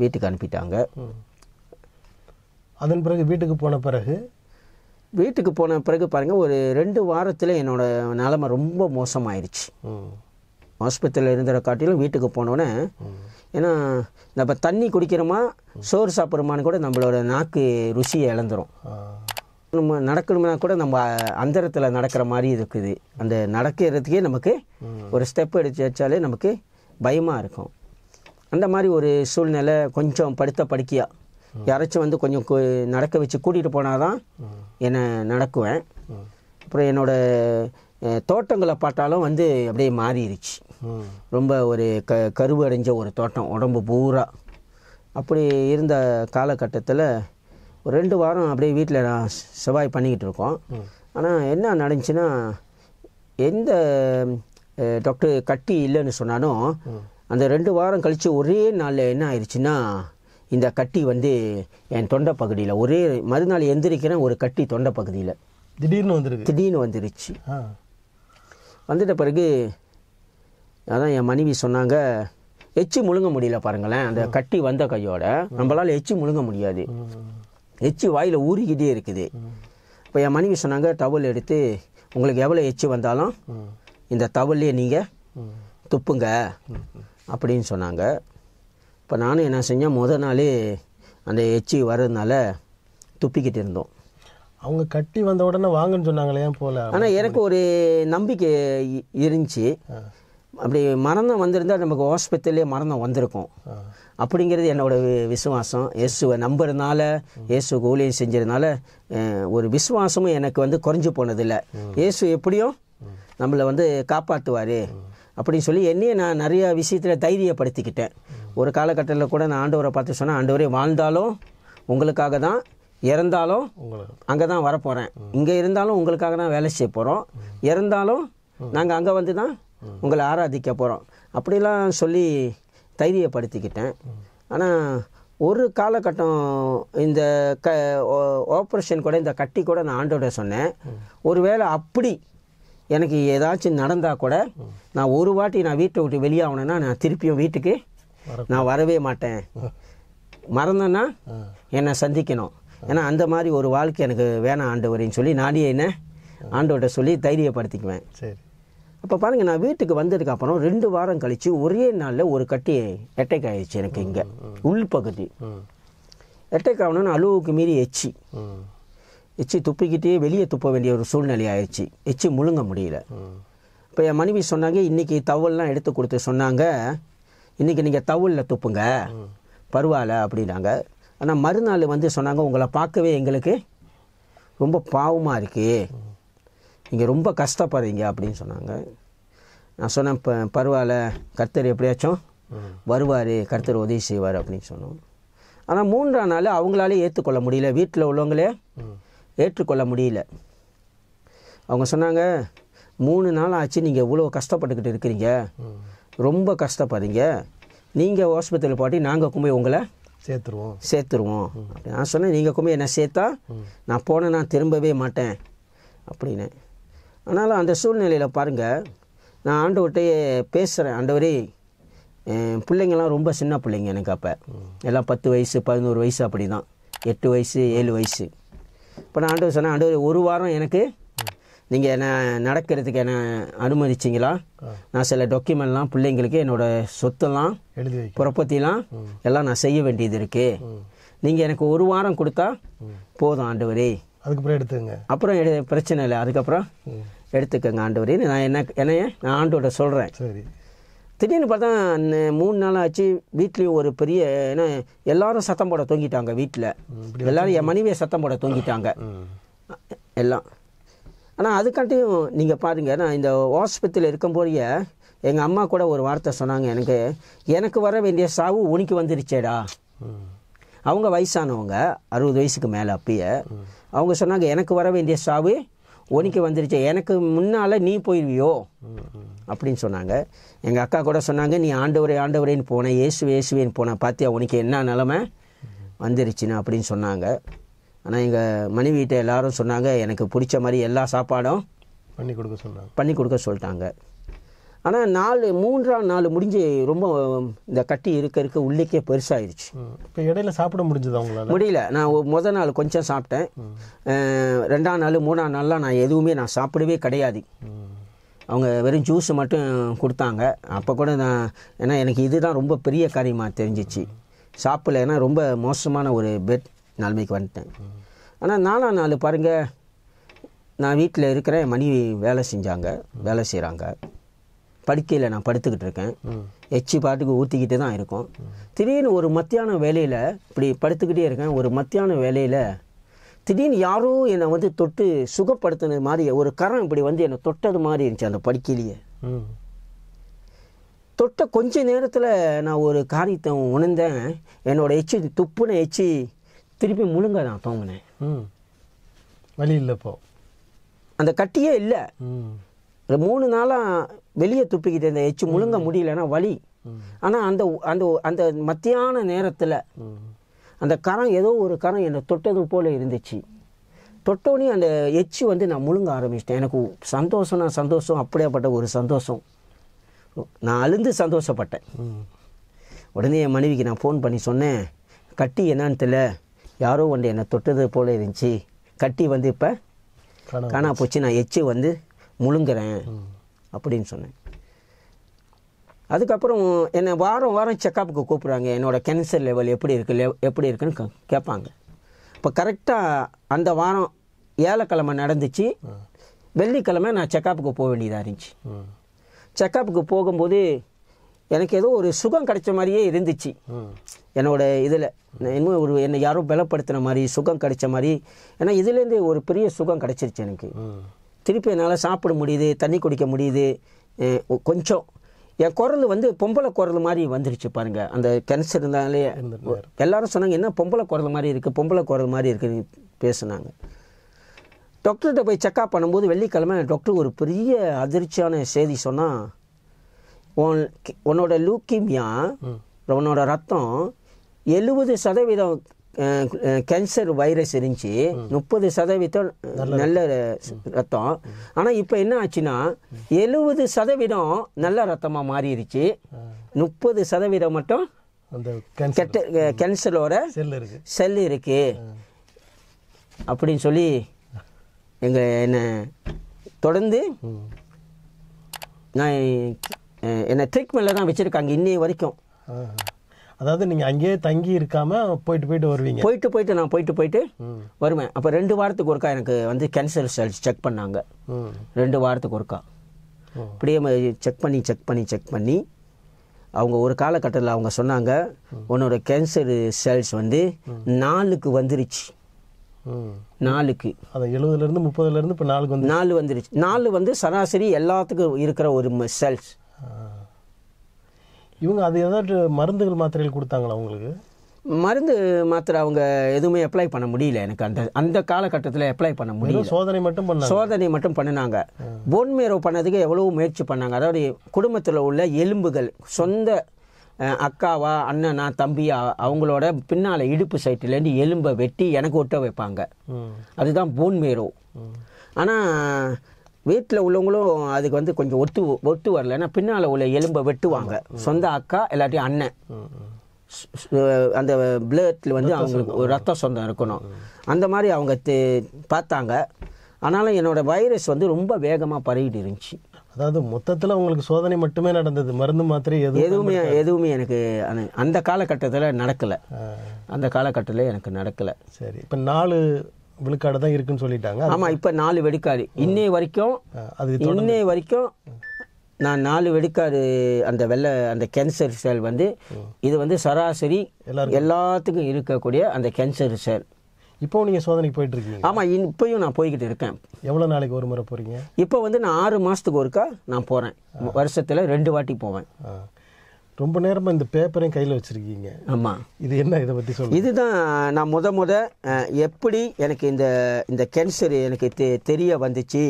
வீட்டுக்கு அனுப்பிட்டாங்க அதன் பிறகு வீட்டுக்கு போன பிறகு வீட்டுக்கு போன பிறகு பாருங்கள் ஒரு ரெண்டு வாரத்தில் என்னோடய நிலமை ரொம்ப மோசமாயிருச்சு ஆஸ்பத்திரியில் இருந்ததை காட்டிலும் வீட்டுக்கு போனோடனே ஏன்னா நம்ம தண்ணி குடிக்கிறோமா சோறு சாப்பிட்றோமான்னு கூட நம்மளோட நாக்கு ருசியை இழந்துரும் நம்ம நடக்கணும்னா கூட நம்ம அந்தரத்தில் நடக்கிற மாதிரி இருக்குது அந்த நடக்கிறதுக்கே நமக்கு ஒரு ஸ்டெப் எடுத்து வச்சாலே நமக்கு பயமாக இருக்கும் அந்த மாதிரி ஒரு சூழ்நிலை கொஞ்சம் படுத்த படுக்கையாக யாராச்சும் வந்து கொஞ்சம் நடக்க வச்சு கூட்டிகிட்டு போனால் தான் என்னை நடக்குவேன் அப்புறம் என்னோடய தோட்டங்களை பார்த்தாலும் வந்து அப்படியே மாறிடுச்சு ரொம்ப ஒரு க கருவு அடைஞ்ச ஒரு தோட்டம் உடம்பு பூரா அப்படி இருந்த காலகட்டத்தில் ஒரு ரெண்டு வாரம் அப்படியே வீட்டில் நான் செவ்வாய் பண்ணிக்கிட்டு இருக்கோம் ஆனால் என்ன நடந்துச்சுன்னா எந்த டாக்டர் கட்டி இல்லைன்னு சொன்னாலும் அந்த ரெண்டு வாரம் கழித்து ஒரே நாளில் என்ன ஆயிடுச்சுன்னா இந்த கட்டி வந்து என் தொண்டை பகுதியில் ஒரே மறுநாள் எந்திரிக்கிறேன் ஒரு கட்டி தொண்டை பகுதியில் திடீர்னு வந்துருக்கு திடீர்னு வந்துருச்சு வந்துட்ட பிறகு அதான் என் மனைவி சொன்னாங்க எச்சு முழுங்க முடியல பாருங்களேன் அந்த கட்டி வந்த கையோட நம்மளால் எச்சு முழுங்க முடியாது எச்சு வாயில் ஊறிக்கிட்டே இருக்குது இப்போ என் மனைவி சொன்னாங்க தவல் எடுத்து உங்களுக்கு எவ்வளோ எச்சு வந்தாலும் இந்த தவல்லையே நீங்கள் துப்புங்க அப்படின்னு சொன்னாங்க இப்போ நானும் என்ன செஞ்சால் முதல் நாளே அந்த எச்சி வர்றதுனால துப்பிக்கிட்டு இருந்தோம் அவங்க கட்டி வந்த உடனே வாங்கன்னு சொன்னாங்களே போல ஆனால் எனக்கு ஒரு நம்பிக்கை இருந்துச்சு அப்படி மரணம் வந்திருந்தால் நமக்கு ஹாஸ்பிட்டல்லே மரணம் வந்திருக்கும் அப்படிங்கிறது என்னோட விசுவாசம் இயேசுவை நம்புறதுனால இயேசு ஊழியம் செஞ்சதுனால ஒரு விசுவாசமும் எனக்கு வந்து குறைஞ்சி போனதில்லை இயேசு எப்படியும் நம்மளை வந்து காப்பாற்றுவார் அப்படின்னு சொல்லி என்னையே நான் நிறையா விஷயத்தில் தைரியப்படுத்திக்கிட்டேன் ஒரு காலகட்டத்தில் கூட நான் ஆண்டவரை பார்த்து சொன்னேன் ஆண்டவரே வாழ்ந்தாலும் உங்களுக்காக தான் இறந்தாலும் அங்கே தான் வரப்போகிறேன் இங்கே இருந்தாலும் உங்களுக்காக தான் வேலை செய்ய போகிறோம் இறந்தாலும் நாங்கள் அங்கே வந்து தான் உங்களை ஆராதிக்க போகிறோம் அப்படிலாம் சொல்லி தைரியப்படுத்திக்கிட்டேன் ஆனால் ஒரு காலகட்டம் இந்த க ஆப்ரேஷன் கூட இந்த கட்டி கூட நான் ஆண்டோட சொன்னேன் ஒருவேளை அப்படி எனக்கு ஏதாச்சும் நடந்தால் கூட நான் ஒரு வாட்டி நான் வீட்டை விட்டு வெளியாகணுன்னா நான் திருப்பியும் வீட்டுக்கு நான் வரவே மாட்டேன் மறந்தேன்னா என்னை சந்திக்கணும் ஏன்னா அந்த மாதிரி ஒரு வாழ்க்கை எனக்கு வேணாம் ஆண்டு வரேன்னு சொல்லி நானே என்ன ஆண்டவர்கிட்ட சொல்லி தைரியப்படுத்திக்குவேன் சரி அப்போ பாருங்கள் நான் வீட்டுக்கு வந்ததுக்கு அப்புறம் ரெண்டு வாரம் கழித்து ஒரே நாளில் ஒரு கட்டி அட்டாக் ஆகிடுச்சு எனக்கு இங்கே பகுதி அட்டாக் ஆகணும்னு அளவுக்கு மீறி எச்சி எச்சி துப்பிக்கிட்டே வெளியே துப்ப வேண்டிய ஒரு சூழ்நிலை ஆயிடுச்சு எச்சி முழுங்க முடியல இப்போ என் மனைவி சொன்னாங்க இன்றைக்கி தவல்லாம் எடுத்து கொடுத்து சொன்னாங்க இன்றைக்கி நீங்கள் தவலில் துப்புங்க பரவாயில்ல அப்படின்னாங்க ஆனால் மறுநாள் வந்து சொன்னாங்க உங்களை பார்க்கவே எங்களுக்கு ரொம்ப பாவமாக இருக்குது நீங்கள் ரொம்ப கஷ்டப்படுறீங்க அப்படின்னு சொன்னாங்க நான் சொன்னேன் இப்போ பரவாயில்ல கர்த்தர் எப்படியாச்சும் வருவார் கர்த்தர் உதவி செய்வார் அப்படின்னு சொன்னோம் ஆனால் மூன்றாம் நாள் அவங்களாலே ஏற்றுக்கொள்ள முடியல வீட்டில் உள்ளவங்களே ஏற்றுக்கொள்ள முடியல அவங்க சொன்னாங்க மூணு நாள் ஆச்சு நீங்கள் இவ்வளோ கஷ்டப்பட்டுக்கிட்டு இருக்கிறீங்க ரொம்ப கஷ்டப்படுறீங்க நீங்கள் ஹாஸ்பத்திரியில் பாட்டி நாங்கள் கும்பி உங்களை சேர்த்துருவோம் சேர்த்துருவோம் நான் சொன்னேன் நீங்கள் கும்பி என்ன சேர்த்தா நான் போனேன் நான் திரும்பவே மாட்டேன் அப்படின்னு ஆனாலும் அந்த சூழ்நிலையில் பாருங்கள் நான் ஆண்டவர்கிட்டயே பேசுகிறேன் ஆண்டவரே பிள்ளைங்கள்லாம் ரொம்ப சின்ன பிள்ளைங்க எனக்கு அப்போ எல்லாம் பத்து வயசு பதினோரு வயசு அப்படி தான் எட்டு வயசு ஏழு வயசு இப்போ நான் ஆண்டவர் சொன்னேன் ஆண்டவர் ஒரு வாரம் எனக்கு நீங்கள் என்ன நடக்கிறதுக்கு என்ன அனுமதிச்சிங்களா நான் சில டாக்குமெண்ட்லாம் பிள்ளைங்களுக்கு என்னோடய சொத்தெல்லாம் புறப்பத்திலாம் எல்லாம் நான் செய்ய வேண்டியது இருக்குது நீங்கள் எனக்கு ஒரு வாரம் கொடுத்தா போதும் ஆண்டவரே அதுக்கப்புறம் எடுத்துங்க அப்புறம் எடு பிரச்சனை இல்லை அதுக்கப்புறம் ஆண்டு ஆண்டவரே நான் என்ன என்னைய நான் ஆண்டோட சொல்கிறேன் சரி திடீர்னு பார்த்தா மூணு நாள் ஆச்சு வீட்லேயும் ஒரு பெரிய ஏன்னா எல்லாரும் சத்தம் போட தூங்கிட்டாங்க வீட்டில் எல்லாரும் என் மனைவியை சத்தம் போட தூங்கிட்டாங்க எல்லாம் ஆனால் அதுக்காண்டியும் நீங்கள் பாருங்கள் நான் இந்த ஹாஸ்பத்திரியில் இருக்கும்போதே எங்கள் அம்மா கூட ஒரு வார்த்தை சொன்னாங்க எனக்கு எனக்கு வர வேண்டிய சாவு உனக்கு வந்துருச்சேடா அவங்க வயசானவங்க அறுபது வயசுக்கு மேலே அப்பயே அவங்க சொன்னாங்க எனக்கு வர வேண்டிய சாவு உனக்கு வந்துருச்சே எனக்கு முன்னால் நீ போயிடுவியோ அப்படின்னு சொன்னாங்க எங்கள் அக்கா கூட சொன்னாங்க நீ ஆண்டவரை ஆண்டவரேன்னு போனேன் இயேசு ஏசுவேன்னு போனேன் பார்த்தியா உனக்கு என்ன நிலமை வந்துருச்சுன்னு அப்படின்னு சொன்னாங்க ஆனால் எங்கள் வீட்டை எல்லாரும் சொன்னாங்க எனக்கு பிடிச்ச மாதிரி எல்லா சாப்பாடும் பண்ணி கொடுக்க சொன்னாங்க பண்ணி கொடுக்க சொல்லிட்டாங்க ஆனால் நாலு மூன்றாம் நாள் முடிஞ்சு ரொம்ப இந்த கட்டி இருக்க இருக்க உள்ளிக்கே பெருசாகிடுச்சு இப்போ இடையில சாப்பிட முடிஞ்சது அவங்களால முடியல நான் முதல் நாள் கொஞ்சம் சாப்பிட்டேன் ரெண்டாம் நாள் மூணாம் நாள்லாம் நான் எதுவுமே நான் சாப்பிடவே கிடையாது அவங்க வெறும் ஜூஸை மட்டும் கொடுத்தாங்க அப்போ கூட நான் ஏன்னா எனக்கு இதுதான் ரொம்ப பெரிய காரியமாக தெரிஞ்சிச்சு சாப்பிடல ஏன்னா ரொம்ப மோசமான ஒரு பெட் நிலைமைக்கு வந்துட்டேன் ஆனால் நாலாம் நாலு பாருங்கள் நான் வீட்டில் இருக்கிற மனைவி வேலை செஞ்சாங்க வேலை செய்கிறாங்க படுக்கையில் நான் படுத்துக்கிட்டு இருக்கேன் எச்சி பாட்டுக்கு ஊற்றிக்கிட்டு தான் இருக்கும் திடீர்னு ஒரு மத்தியான வேலையில் இப்படி படுத்துக்கிட்டே இருக்கேன் ஒரு மத்தியான வேலையில் திடீர்னு யாரோ என்னை வந்து தொட்டு சுகப்படுத்தின மாதிரி ஒரு கரம் இப்படி வந்து என்னை தொட்டது மாதிரி இருந்துச்சு அந்த படுக்கையிலேயே தொட்ட கொஞ்ச நேரத்தில் நான் ஒரு காரியத்தை உணர்ந்தேன் என்னோட எச்சி துப்புன எச்சி திருப்பி முழுங்க நான் தோங்கினேன் வழி இல்லைப்போ அந்த கட்டியே இல்லை மூணு நாளாக வெளியே துப்பிக்கிட்டு இந்த எச்சு முழுங்க முடியலன்னா வலி ஆனால் அந்த அந்த அந்த மத்தியான நேரத்தில் அந்த கரம் ஏதோ ஒரு கரம் என்னை தொட்டது போல் இருந்துச்சு தொட்டோடனே அந்த எச்சு வந்து நான் முழுங்க ஆரம்பிச்சிட்டேன் எனக்கு சந்தோஷம்னா சந்தோஷம் அப்படியேப்பட்ட ஒரு சந்தோஷம் நான் அழுந்து சந்தோஷப்பட்டேன் உடனே என் மனைவிக்கு நான் ஃபோன் பண்ணி சொன்னேன் கட்டி என்னான்னு தெரியல யாரோ ஒன்று என்னை தொட்டது போல் இருந்துச்சு கட்டி வந்து இப்போ காணா போச்சு நான் எச்சு வந்து முழுங்குறேன் அப்படின்னு சொன்னேன் அதுக்கப்புறம் என்னை வாரம் வாரம் செக்கப்புக்கு கூப்பிட்றாங்க என்னோடய கேன்சர் லெவல் எப்படி இருக்குது லெவ் எப்படி இருக்குன்னு கேட்பாங்க இப்போ கரெக்டாக அந்த வாரம் ஏழைக்கிழமை நடந்துச்சு வெள்ளிக்கிழமை நான் செக்கப்புக்கு போக வேண்டியதாக இருந்துச்சு செக்கப்புக்கு போகும்போது எனக்கு ஏதோ ஒரு சுகம் கிடைச்ச மாதிரியே இருந்துச்சு என்னோடய இதில் இன்னும் ஒரு என்னை யாரோ பலப்படுத்தின மாதிரி சுகம் கிடைச்ச மாதிரி ஏன்னா இதுலேருந்து ஒரு பெரிய சுகம் கிடைச்சிருச்சு எனக்கு திருப்பி என்னால் சாப்பிட முடியுது தண்ணி குடிக்க முடியுது கொஞ்சம் என் குரல் வந்து பொம்பளை குரல் மாதிரி வந்துருச்சு பாருங்கள் அந்த கேன்சர் இருந்தாலே எல்லாரும் சொன்னாங்க என்ன பொம்பளை குரல் மாதிரி இருக்குது பொம்பளை குரல் மாதிரி இருக்குதுன்னு பேசுனாங்க டாக்டர்கிட்ட போய் செக்அப் பண்ணும்போது வெள்ளிக்கிழமை டாக்டர் ஒரு பெரிய அதிர்ச்சியான செய்தி சொன்னால் உன் உன்னோட லூக்கிமியா உன்னோட ரத்தம் எழுபது சதவீதம் கேன்சர் வைரஸ் இருந்துச்சு முப்பது சதவீதம் நல்ல ரத்தம் ஆனால் இப்போ என்ன ஆச்சுன்னா எழுபது சதவீதம் நல்ல ரத்தமாக மாறிடுச்சு முப்பது சதவீதம் மட்டும் கெட்ட கேன்சரோட செல் இருக்கு அப்படின்னு சொல்லி எங்கள் என்னை தொடர்ந்து நான் என்னை ட்ரீட்மெண்ட்டில் தான் வச்சுருக்காங்க இன்னி வரைக்கும் அதாவது நீங்கள் அங்கேயே தங்கி இருக்காமல் போயிட்டு போயிட்டு வருவீங்க போயிட்டு போயிட்டு நான் போயிட்டு போயிட்டு வருவேன் அப்போ ரெண்டு வாரத்துக்கு ஒருக்கா எனக்கு வந்து கேன்சர் செல்ஸ் செக் பண்ணாங்க ரெண்டு வாரத்துக்கு ஒருக்கா இப்படியே செக் பண்ணி செக் பண்ணி செக் பண்ணி அவங்க ஒரு காலகட்டத்தில் அவங்க சொன்னாங்க உன்னோட கேன்சர் செல்ஸ் வந்து நாலுக்கு வந்துருச்சு நாலுக்கு அதை எழுபதுலேருந்து முப்பதுலேருந்து இப்போ நாலுக்கு வந்து நாலு வந்துருச்சு நாலு வந்து சராசரி எல்லாத்துக்கும் இருக்கிற ஒரு செல்ஸ் இவங்க அது ஏதாவது மருந்துகள் மாத்திரைகள் கொடுத்தாங்களா அவங்களுக்கு மருந்து மாத்திரை அவங்க எதுவுமே அப்ளை பண்ண முடியல எனக்கு அந்த அந்த காலகட்டத்தில் அப்ளை பண்ண முடியல சோதனை மட்டும் பண்ண சோதனை மட்டும் பண்ணினாங்க போன் மேரோ பண்ணதுக்கு எவ்வளோ முயற்சி பண்ணாங்க அதாவது குடும்பத்தில் உள்ள எலும்புகள் சொந்த அக்காவா அண்ணனா தம்பியா அவங்களோட பின்னால் இடுப்பு சைட்டிலேருந்து எலும்பை வெட்டி எனக்கு ஒட்ட வைப்பாங்க அதுதான் போன் மேரோ ஆனால் வீட்டில் உள்ளவங்களும் அதுக்கு வந்து கொஞ்சம் ஒத்து ஒத்து வரலன்னா பின்னால் உள்ள எலும்பை வெட்டுவாங்க சொந்த அக்கா எல்லாத்தையும் அண்ணன் அந்த பிளட்டில் வந்து அவங்களுக்கு ஒரு ரத்த சொந்தம் இருக்கணும் அந்த மாதிரி அவங்க பார்த்தாங்க ஆனாலும் என்னோடய வைரஸ் வந்து ரொம்ப வேகமாக பரவிட்டு இருந்துச்சு அதாவது மொத்தத்தில் உங்களுக்கு சோதனை மட்டுமே நடந்தது மருந்து மாத்திரை எதுவும் எதுவுமே எதுவுமே எனக்கு அந்த காலகட்டத்தில் நடக்கலை அந்த காலகட்டத்தில் எனக்கு நடக்கலை சரி இப்போ நாலு விழுக்காடு தான் இருக்குன்னு சொல்லிட்டாங்க ஆமாம் இப்போ நாலு வெடிக்காடு இன்னை வரைக்கும் அது இன்னை வரைக்கும் நான் நாலு வெடிக்காடு அந்த வெள்ளை அந்த கேன்சர் செல் வந்து இது வந்து சராசரி எல்லாத்துக்கும் இருக்கக்கூடிய அந்த கேன்சர் செல் இப்போ நீங்கள் சோதனைக்கு போயிட்டு இருக்கீங்க ஆமாம் இப்போயும் நான் போய்கிட்டு இருக்கேன் எவ்வளோ நாளைக்கு ஒரு முறை போகிறீங்க இப்போ வந்து நான் ஆறு மாதத்துக்கு ஒருக்கா நான் போகிறேன் வருஷத்தில் ரெண்டு வாட்டி போவேன் ரொம்ப நேரமாக இந்த பேப்பரையும் கையில் வச்சுருக்கீங்க ஆமாம் இது என்ன இதை பற்றி சொல்லுங்கள் இதுதான் நான் முத முத எப்படி எனக்கு இந்த இந்த கேன்சர் எனக்கு தெ தெரிய வந்துச்சு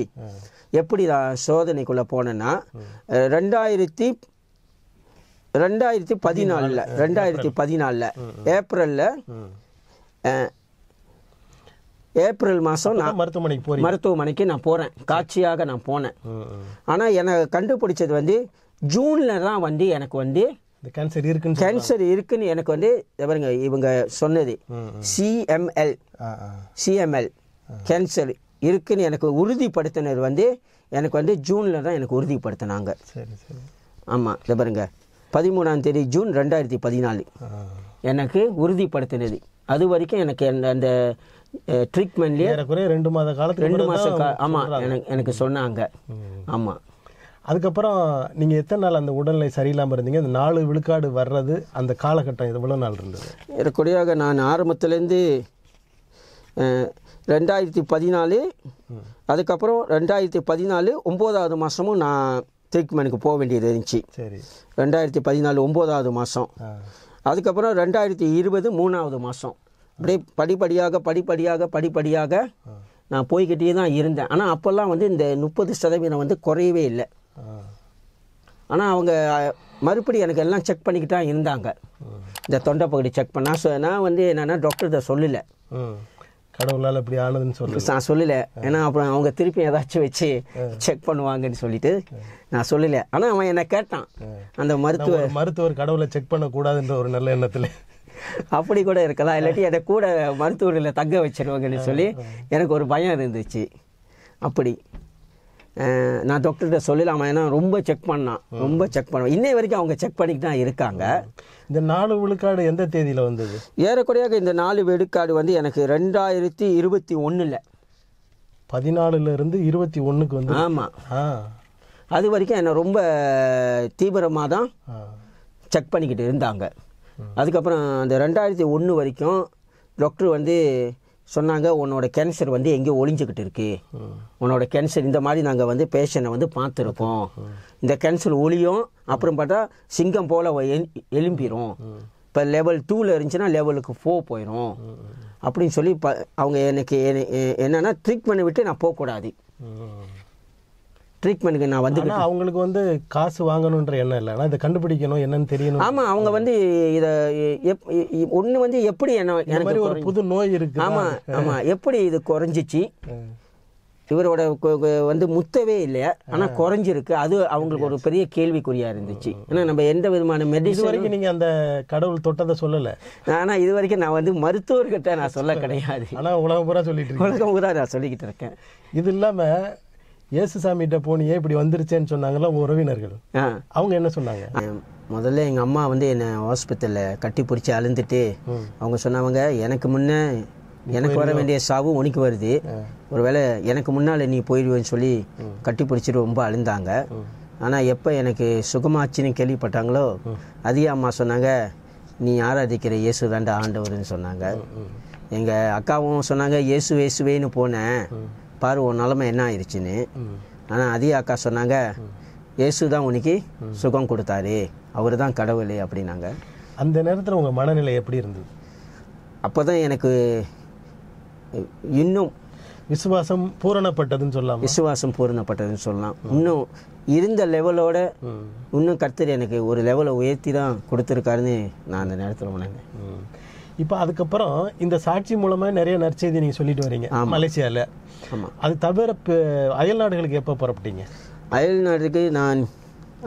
எப்படி நான் சோதனைக்குள்ளே போனேன்னா ரெண்டாயிரத்தி ரெண்டாயிரத்தி பதினாலில் ரெண்டாயிரத்தி பதினாலில் ஏப்ரலில் ஏப்ரல் மாதம் நான் மருத்துவமனைக்கு போகிறேன் மருத்துவமனைக்கு நான் போகிறேன் காட்சியாக நான் போனேன் ஆனால் என்னை கண்டுபிடிச்சது வந்து ஜூனில் தான் வந்து எனக்கு வந்து கேன்சர் இருக்கு கேன்சர் இருக்குன்னு எனக்கு வந்து பாருங்க இவங்க சொன்னது சிஎம்எல் சிஎம்எல் கேன்சர் இருக்குன்னு எனக்கு உறுதிப்படுத்தினர் வந்து எனக்கு வந்து ஜூனில் தான் எனக்கு உறுதிப்படுத்தினாங்க சரி சரி ஆமாம் இதை பாருங்க பதிமூணாம் தேதி ஜூன் ரெண்டாயிரத்தி பதினாலு எனக்கு உறுதிப்படுத்தினது அது வரைக்கும் எனக்கு அந்த அந்த ட்ரீட்மெண்ட்லேயே ரெண்டு மாத காலத்துக்கு ரெண்டு மாதம் ஆமாம் எனக்கு எனக்கு சொன்னாங்க ஆமாம் அதுக்கப்புறம் நீங்கள் எத்தனை நாள் அந்த உடல்நிலை சரியில்லாமல் இருந்தீங்க அந்த நாலு விழுக்காடு வர்றது அந்த காலகட்டம் எவ்வளோ நாள் இருந்தது ஏறக்குறையாக நான் ஆரம்பத்துலேருந்து ரெண்டாயிரத்தி பதினாலு அதுக்கப்புறம் ரெண்டாயிரத்தி பதினாலு ஒம்போதாவது மாதமும் நான் ட்ரீட்மெண்ட்டுக்கு போக வேண்டியது இருந்துச்சு சரி ரெண்டாயிரத்தி பதினாலு ஒம்போதாவது மாதம் அதுக்கப்புறம் ரெண்டாயிரத்தி இருபது மூணாவது மாதம் அப்படியே படிப்படியாக படிப்படியாக படிப்படியாக நான் போய்கிட்டே தான் இருந்தேன் ஆனால் அப்போல்லாம் வந்து இந்த முப்பது சதவீதம் வந்து குறையவே இல்லை ஆனால் அவங்க மறுபடி எனக்கு எல்லாம் செக் பண்ணிக்கிட்டு தான் இருந்தாங்க இந்த தொண்டை பகுதி செக் பண்ணா ஸோ நான் வந்து என்னென்னா டாக்டர்கிட்ட சொல்லலை கடவுளால் இப்படி ஆனதுன்னு சொல்லி நான் சொல்லலை ஏன்னா அப்புறம் அவங்க திருப்பி ஏதாச்சும் வச்சு செக் பண்ணுவாங்கன்னு சொல்லிட்டு நான் சொல்லலை ஆனால் அவன் என்னை கேட்டான் அந்த மருத்துவ மருத்துவர் கடவுளை செக் பண்ணக்கூடாதுன்ற ஒரு நல்ல எண்ணத்தில் அப்படி கூட இருக்கலாம் இல்லாட்டி அதை கூட மருத்துவர்களை தங்க வச்சிருவாங்கன்னு சொல்லி எனக்கு ஒரு பயம் இருந்துச்சு அப்படி நான் டாக்டர்கிட்ட சொல்லலாமா ஏன்னா ரொம்ப செக் பண்ணான் ரொம்ப செக் பண்ண இன்னை வரைக்கும் அவங்க செக் பண்ணிக்கிட்டு தான் இருக்காங்க இந்த நாலு விழுக்காடு எந்த தேதியில் வந்தது ஏறக்குறையாக இந்த நாலு விழுக்காடு வந்து எனக்கு ரெண்டாயிரத்தி இருபத்தி ஒன்றில் பதினாலுலேருந்து இருபத்தி ஒன்றுக்கு வந்து ஆமாம் அது வரைக்கும் என்னை ரொம்ப தீவிரமாக தான் செக் பண்ணிக்கிட்டு இருந்தாங்க அதுக்கப்புறம் அந்த ரெண்டாயிரத்தி ஒன்று வரைக்கும் டாக்டர் வந்து சொன்னாங்க உன்னோட கேன்சர் வந்து எங்கேயோ ஒளிஞ்சுக்கிட்டு இருக்கு உன்னோட கேன்சர் இந்த மாதிரி நாங்கள் வந்து பேஷனை வந்து பார்த்துருக்கோம் இந்த கேன்சர் ஒளியும் அப்புறம் பார்த்தா சிங்கம் போல் எலும்பிடும் இப்போ லெவல் டூவில் இருந்துச்சுன்னா லெவலுக்கு ஃபோர் போயிடும் அப்படின்னு சொல்லி ப அவங்க எனக்கு என்னென்னா ட்ரீட்மெண்ட் விட்டு நான் போகக்கூடாது ட்ரீட்மெண்ட்டுக்கு நான் வந்து அவங்களுக்கு வந்து காசு வாங்கணுன்ற எண்ணம் இல்லை ஆனால் இதை கண்டுபிடிக்கணும் என்னன்னு தெரியணும் ஆமாம் அவங்க வந்து இதை எப் ஒன்று வந்து எப்படி என்ன எனக்கு ஒரு புது நோய் இருக்குது ஆமாம் ஆமாம் எப்படி இது குறைஞ்சிச்சு இவரோட வந்து முத்தவே இல்லையா ஆனால் குறைஞ்சிருக்கு அது அவங்களுக்கு ஒரு பெரிய கேள்விக்குறியாக இருந்துச்சு ஏன்னா நம்ம எந்த விதமான மெடிசன் வரைக்கும் நீங்கள் அந்த கடவுள் தொட்டதை சொல்லலை ஆனால் இது வரைக்கும் நான் வந்து மருத்துவர்கிட்ட நான் சொல்ல கிடையாது ஆனால் உலகம் பூரா சொல்லிட்டு உலகம் பூரா நான் சொல்லிக்கிட்டு இருக்கேன் இது இல்லாமல் இயேசுசாமிகிட்ட போனியே இப்படி வந்துருச்சேன்னு சொன்னாங்களா உறவினர்கள் அவங்க என்ன சொன்னாங்க முதல்ல எங்கள் அம்மா வந்து என்னை ஹாஸ்பிட்டலில் கட்டி பிடிச்சி அழுந்துட்டு அவங்க சொன்னவங்க எனக்கு முன்னே எனக்கு வர வேண்டிய சாவும் உனக்கு வருது ஒருவேளை எனக்கு முன்னால் நீ போயிடுவேன்னு சொல்லி கட்டி பிடிச்சிட்டு ரொம்ப அழுந்தாங்க ஆனால் எப்போ எனக்கு சுகமாச்சுன்னு கேள்விப்பட்டாங்களோ அதிக அம்மா சொன்னாங்க நீ ஆராதிக்கிற இயேசு தாண்ட ஆண்டவர்னு சொன்னாங்க எங்கள் அக்காவும் சொன்னாங்க இயேசு இயேசுவேன்னு போனேன் பாரு உன் நிலமை என்ன ஆயிடுச்சுன்னு ஆனால் அதே அக்கா சொன்னாங்க இயேசு தான் உனக்கு சுகம் கொடுத்தாரு அவர் தான் கடவுள் அப்படின்னாங்க அந்த நேரத்தில் உங்கள் மனநிலை எப்படி இருந்தது அப்போ தான் எனக்கு இன்னும் விசுவாசம் பூரணப்பட்டதுன்னு சொல்லலாம் விசுவாசம் பூரணப்பட்டதுன்னு சொல்லலாம் இன்னும் இருந்த லெவலோட இன்னும் கர்த்தர் எனக்கு ஒரு லெவலை உயர்த்தி தான் கொடுத்துருக்காருன்னு நான் அந்த நேரத்தில் உணர்ந்தேன் இப்போ அதுக்கப்புறம் இந்த சாட்சி மூலமாக நிறைய நற்செய்தி நீங்கள் சொல்லிட்டு வரீங்க மலேசியாவில் ஆமாம் அது தவிர அயல் நாடுகளுக்கு எப்போ புறப்பட்டீங்க அயல் நாடுக்கு நான்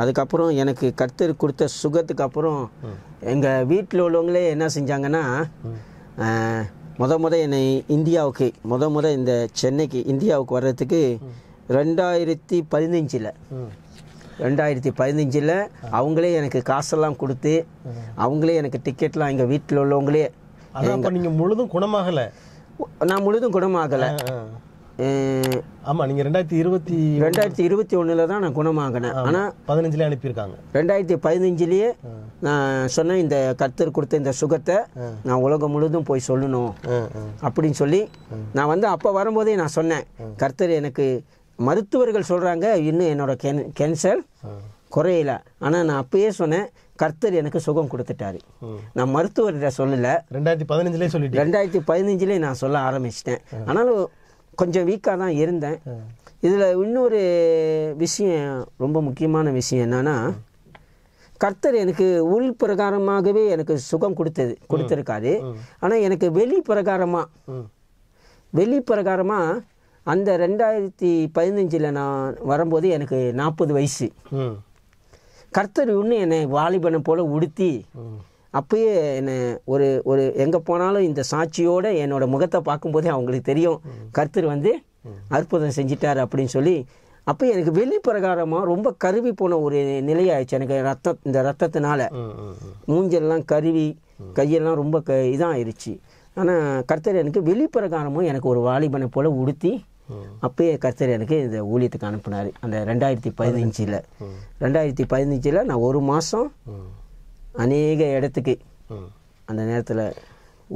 அதுக்கப்புறம் எனக்கு கர்த்தர் கொடுத்த சுகத்துக்கு அப்புறம் எங்கள் வீட்டில் உள்ளவங்களே என்ன செஞ்சாங்கன்னா முத முத என்னை இந்தியாவுக்கு முத முத இந்த சென்னைக்கு இந்தியாவுக்கு வர்றதுக்கு ரெண்டாயிரத்தி பதினஞ்சில் ரெண்டாயிரத்தி பதினஞ்சில் அவங்களே எனக்கு காசெல்லாம் கொடுத்து அவங்களே எனக்கு டிக்கெட்லாம் எங்கள் வீட்டில் உள்ளவங்களே அதான் நீங்கள் முழுதும் குணமாகலை நான் முழுதும் குணமாகலை ஆமாம் நீங்கள் ரெண்டாயிரத்தி இருபத்தி ரெண்டாயிரத்தி இருபத்தி ஒன்றில் தான் நான் குணமாகினேன் ஆனால் பதினஞ்சுலேயே அனுப்பியிருக்காங்க ரெண்டாயிரத்தி பதினஞ்சுலேயே நான் சொன்ன இந்த கர்த்தர் கொடுத்த இந்த சுகத்தை நான் உலகம் முழுதும் போய் சொல்லணும் அப்படின்னு சொல்லி நான் வந்து அப்போ வரும்போதே நான் சொன்னேன் கர்த்தர் எனக்கு மருத்துவர்கள் சொல்கிறாங்க இன்னும் என்னோட கேன் கேன்சர் குறையில ஆனால் நான் அப்பயே சொன்னேன் கர்த்தர் எனக்கு சுகம் கொடுத்துட்டாரு நான் மருத்துவர்கிட்ட சொல்லலை ரெண்டாயிரத்தி பதினஞ்சுலேயே சொல்லிட்டு ரெண்டாயிரத்தி பதினஞ்சுலேயே நான் சொல்ல ஆரம்பிச்சிட்டேன் ஆனாலும் கொஞ்சம் வீக்காக தான் இருந்தேன் இதில் இன்னொரு விஷயம் ரொம்ப முக்கியமான விஷயம் என்னென்னா கர்த்தர் எனக்கு உள் பிரகாரமாகவே எனக்கு சுகம் கொடுத்தது கொடுத்துருக்காரு ஆனால் எனக்கு வெளி பிரகாரமாக வெளி பிரகாரமாக அந்த ரெண்டாயிரத்தி பதினஞ்சில் நான் வரும்போது எனக்கு நாற்பது வயசு கர்த்தர் இன்னும் என்னை வாலிபனை போல் உடுத்தி அப்பயே என்னை ஒரு ஒரு எங்கே போனாலும் இந்த சாட்சியோடு என்னோட முகத்தை பார்க்கும்போதே அவங்களுக்கு தெரியும் கர்த்தர் வந்து அற்புதம் செஞ்சிட்டார் அப்படின்னு சொல்லி அப்போ எனக்கு வெளி பிரகாரமாக ரொம்ப கருவி போன ஒரு நிலையாயிடுச்சு எனக்கு ரத்தம் இந்த ரத்தத்தினால மூஞ்செல்லாம் கருவி கையெல்லாம் ரொம்ப க இதாக ஆயிடுச்சு ஆனால் கர்த்தர் எனக்கு வெளிப்பிரகாரமும் எனக்கு ஒரு வாலிபனை போல் உடுத்தி அப்பயே கர்த்தர் எனக்கு இந்த ஊழியத்துக்கு அனுப்பினார் அந்த ரெண்டாயிரத்தி பதினஞ்சில் ரெண்டாயிரத்தி பதினஞ்சில் நான் ஒரு மாதம் அநேக இடத்துக்கு அந்த நேரத்தில்